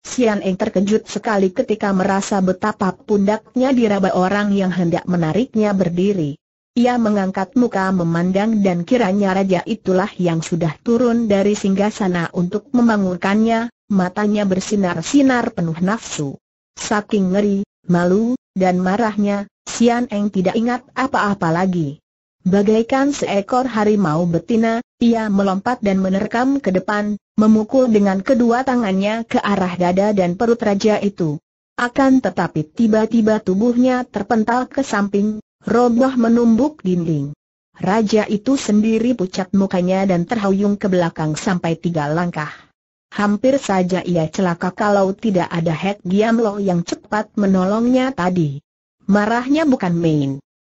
Speaker 1: Sian Eng terkejut sekali ketika merasa betapa pundaknya diraba orang yang hendak menariknya berdiri. Ia mengangkat muka memandang dan kiranya raja itulah yang sudah turun dari singgah sana untuk membangunkannya, matanya bersinar-sinar penuh nafsu. Saking ngeri, malu, dan marahnya, Sian Eng tidak ingat apa-apa lagi. Bagaikan seekor harimau betina, ia melompat dan menerkam ke depan, memukul dengan kedua tangannya ke arah dada dan perut raja itu. Akan tetapi tiba-tiba tubuhnya terpental ke samping, roboh menumbuk dinding. Raja itu sendiri pucat mukanya dan terhuyung ke belakang sampai tiga langkah. Hampir saja ia celaka kalau tidak ada Hek Giamlo yang cepat menolongnya tadi. Marahnya bukan main.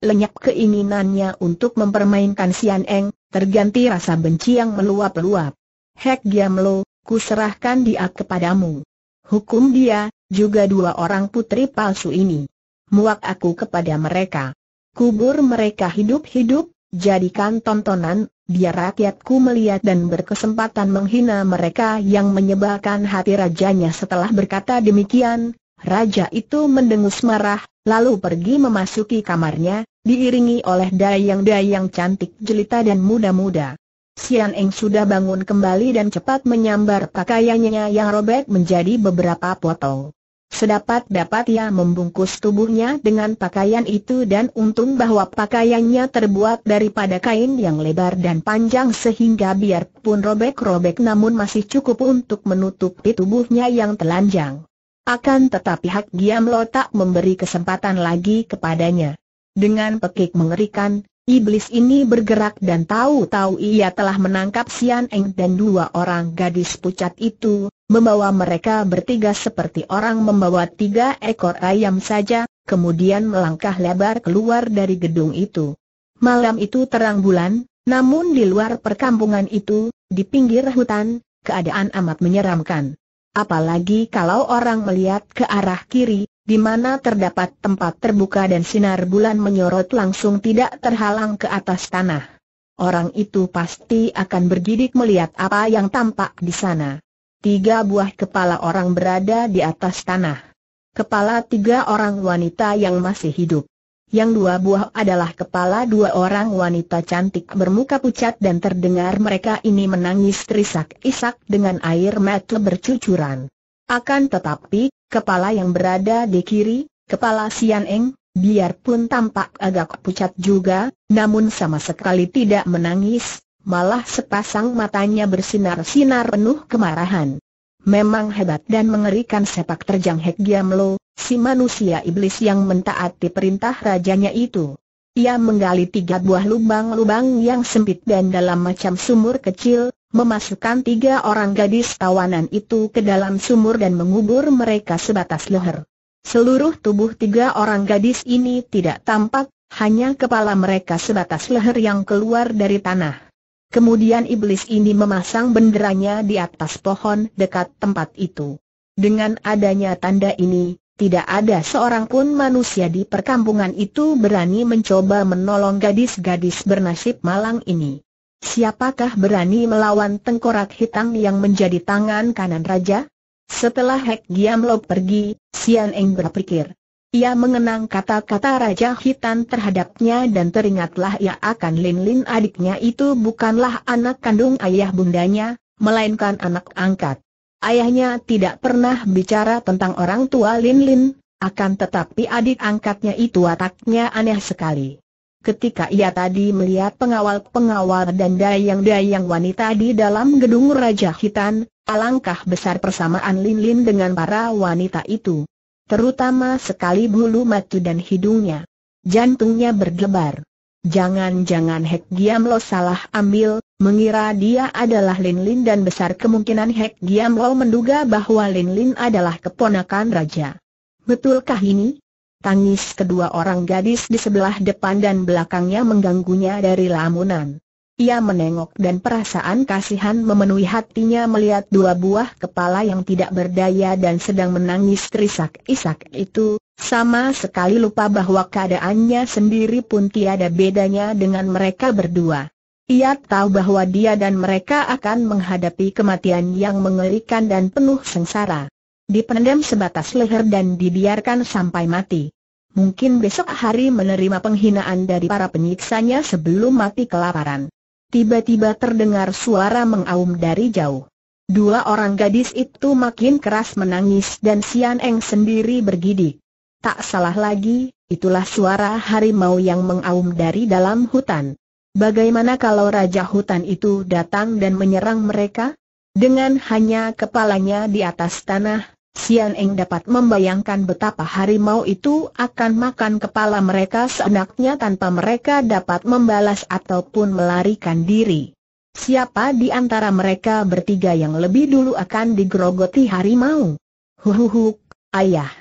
Speaker 1: Lenyap keinginannya untuk mempermainkan Sian Eng, terganti rasa benci yang meluap-luap. Hek Giamlo, serahkan dia kepadamu. Hukum dia, juga dua orang putri palsu ini. Muak aku kepada mereka. Kubur mereka hidup-hidup, jadikan tontonan, biar rakyatku melihat dan berkesempatan menghina mereka yang menyebalkan hati rajanya setelah berkata demikian, raja itu mendengus marah, lalu pergi memasuki kamarnya, diiringi oleh dayang-dayang cantik jelita dan muda-muda. Sian Eng sudah bangun kembali dan cepat menyambar pakaiannya yang robek menjadi beberapa potong. Sedapat-dapat ia membungkus tubuhnya dengan pakaian itu dan untung bahwa pakaiannya terbuat daripada kain yang lebar dan panjang sehingga biarpun robek-robek namun masih cukup untuk menutupi tubuhnya yang telanjang. Akan tetapi Hak Giam Lo tak memberi kesempatan lagi kepadanya. Dengan pekik mengerikan, Iblis ini bergerak dan tahu-tahu ia telah menangkap Sian Eng dan dua orang gadis pucat itu, membawa mereka bertiga seperti orang membawa tiga ekor ayam saja, kemudian melangkah lebar keluar dari gedung itu. Malam itu terang bulan, namun di luar perkampungan itu, di pinggir hutan, keadaan amat menyeramkan. Apalagi kalau orang melihat ke arah kiri, di mana terdapat tempat terbuka dan sinar bulan menyorot langsung tidak terhalang ke atas tanah. Orang itu pasti akan bergidik melihat apa yang tampak di sana. Tiga buah kepala orang berada di atas tanah. Kepala tiga orang wanita yang masih hidup. Yang dua buah adalah kepala dua orang wanita cantik bermuka pucat dan terdengar mereka ini menangis terisak-isak dengan air mata bercucuran. Akan tetapi, kepala yang berada di kiri, kepala Sian Eng, biarpun tampak agak pucat juga, namun sama sekali tidak menangis, malah sepasang matanya bersinar-sinar penuh kemarahan. Memang hebat dan mengerikan sepak terjang Hek Giam si manusia iblis yang mentaati perintah rajanya itu. Ia menggali tiga buah lubang-lubang yang sempit dan dalam macam sumur kecil, memasukkan tiga orang gadis tawanan itu ke dalam sumur dan mengubur mereka sebatas leher. Seluruh tubuh tiga orang gadis ini tidak tampak, hanya kepala mereka sebatas leher yang keluar dari tanah. Kemudian iblis ini memasang benderanya di atas pohon dekat tempat itu. Dengan adanya tanda ini, tidak ada seorang pun manusia di perkampungan itu berani mencoba menolong gadis-gadis bernasib malang ini. Siapakah berani melawan tengkorak hitam yang menjadi tangan kanan raja? Setelah Hek Giam Lo pergi, Sian Eng berpikir. Ia mengenang kata-kata Raja hitam terhadapnya dan teringatlah ia akan Lin Lin adiknya itu bukanlah anak kandung ayah bundanya, melainkan anak angkat. Ayahnya tidak pernah bicara tentang orang tua Lin Lin, akan tetapi adik angkatnya itu wataknya aneh sekali. Ketika ia tadi melihat pengawal-pengawal dan dayang-dayang wanita di dalam gedung Raja Hitan, alangkah besar persamaan Lin Lin dengan para wanita itu. Terutama sekali bulu matu dan hidungnya. Jantungnya berdebar. Jangan-jangan Hek Giam Lo salah ambil, mengira dia adalah Lin Lin dan besar kemungkinan Hek Giam Lo menduga bahwa Lin Lin adalah keponakan raja. Betulkah ini? Tangis kedua orang gadis di sebelah depan dan belakangnya mengganggunya dari lamunan. Ia menengok dan perasaan kasihan memenuhi hatinya melihat dua buah kepala yang tidak berdaya dan sedang menangis terisak-isak itu, sama sekali lupa bahwa keadaannya sendiri pun tiada bedanya dengan mereka berdua. Ia tahu bahwa dia dan mereka akan menghadapi kematian yang mengerikan dan penuh sengsara dipendam sebatas leher dan dibiarkan sampai mati. Mungkin besok hari menerima penghinaan dari para penyiksanya sebelum mati kelaparan. Tiba-tiba terdengar suara mengaum dari jauh. Dua orang gadis itu makin keras menangis dan Sian Eng sendiri bergidik. Tak salah lagi, itulah suara harimau yang mengaum dari dalam hutan. Bagaimana kalau raja hutan itu datang dan menyerang mereka? Dengan hanya kepalanya di atas tanah, Sian Eng dapat membayangkan betapa harimau itu akan makan kepala mereka seenaknya tanpa mereka dapat membalas ataupun melarikan diri. Siapa di antara mereka bertiga yang lebih dulu akan digerogoti harimau? Huhuhuk, ayah,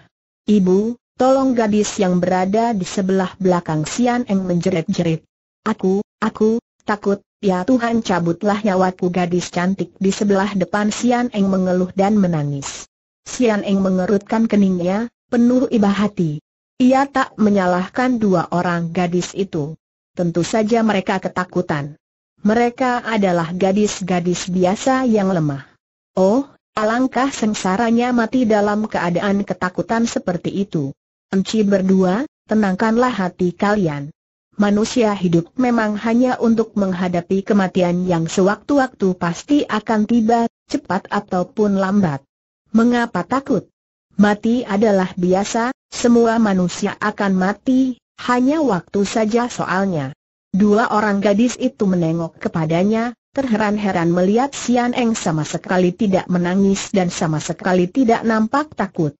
Speaker 1: ibu, tolong gadis yang berada di sebelah belakang Sian Eng menjerit-jerit. Aku, aku, takut, ya Tuhan cabutlah nyawaku gadis cantik di sebelah depan Sian Eng mengeluh dan menangis. Sian Eng mengerutkan keningnya, penuh iba hati. Ia tak menyalahkan dua orang gadis itu. Tentu saja mereka ketakutan. Mereka adalah gadis-gadis biasa yang lemah. Oh, alangkah sengsaranya mati dalam keadaan ketakutan seperti itu. Enci berdua, tenangkanlah hati kalian. Manusia hidup memang hanya untuk menghadapi kematian yang sewaktu-waktu pasti akan tiba, cepat ataupun lambat. Mengapa takut? Mati adalah biasa, semua manusia akan mati, hanya waktu saja soalnya. Dua orang gadis itu menengok kepadanya, terheran-heran melihat Sian Eng sama sekali tidak menangis dan sama sekali tidak nampak takut.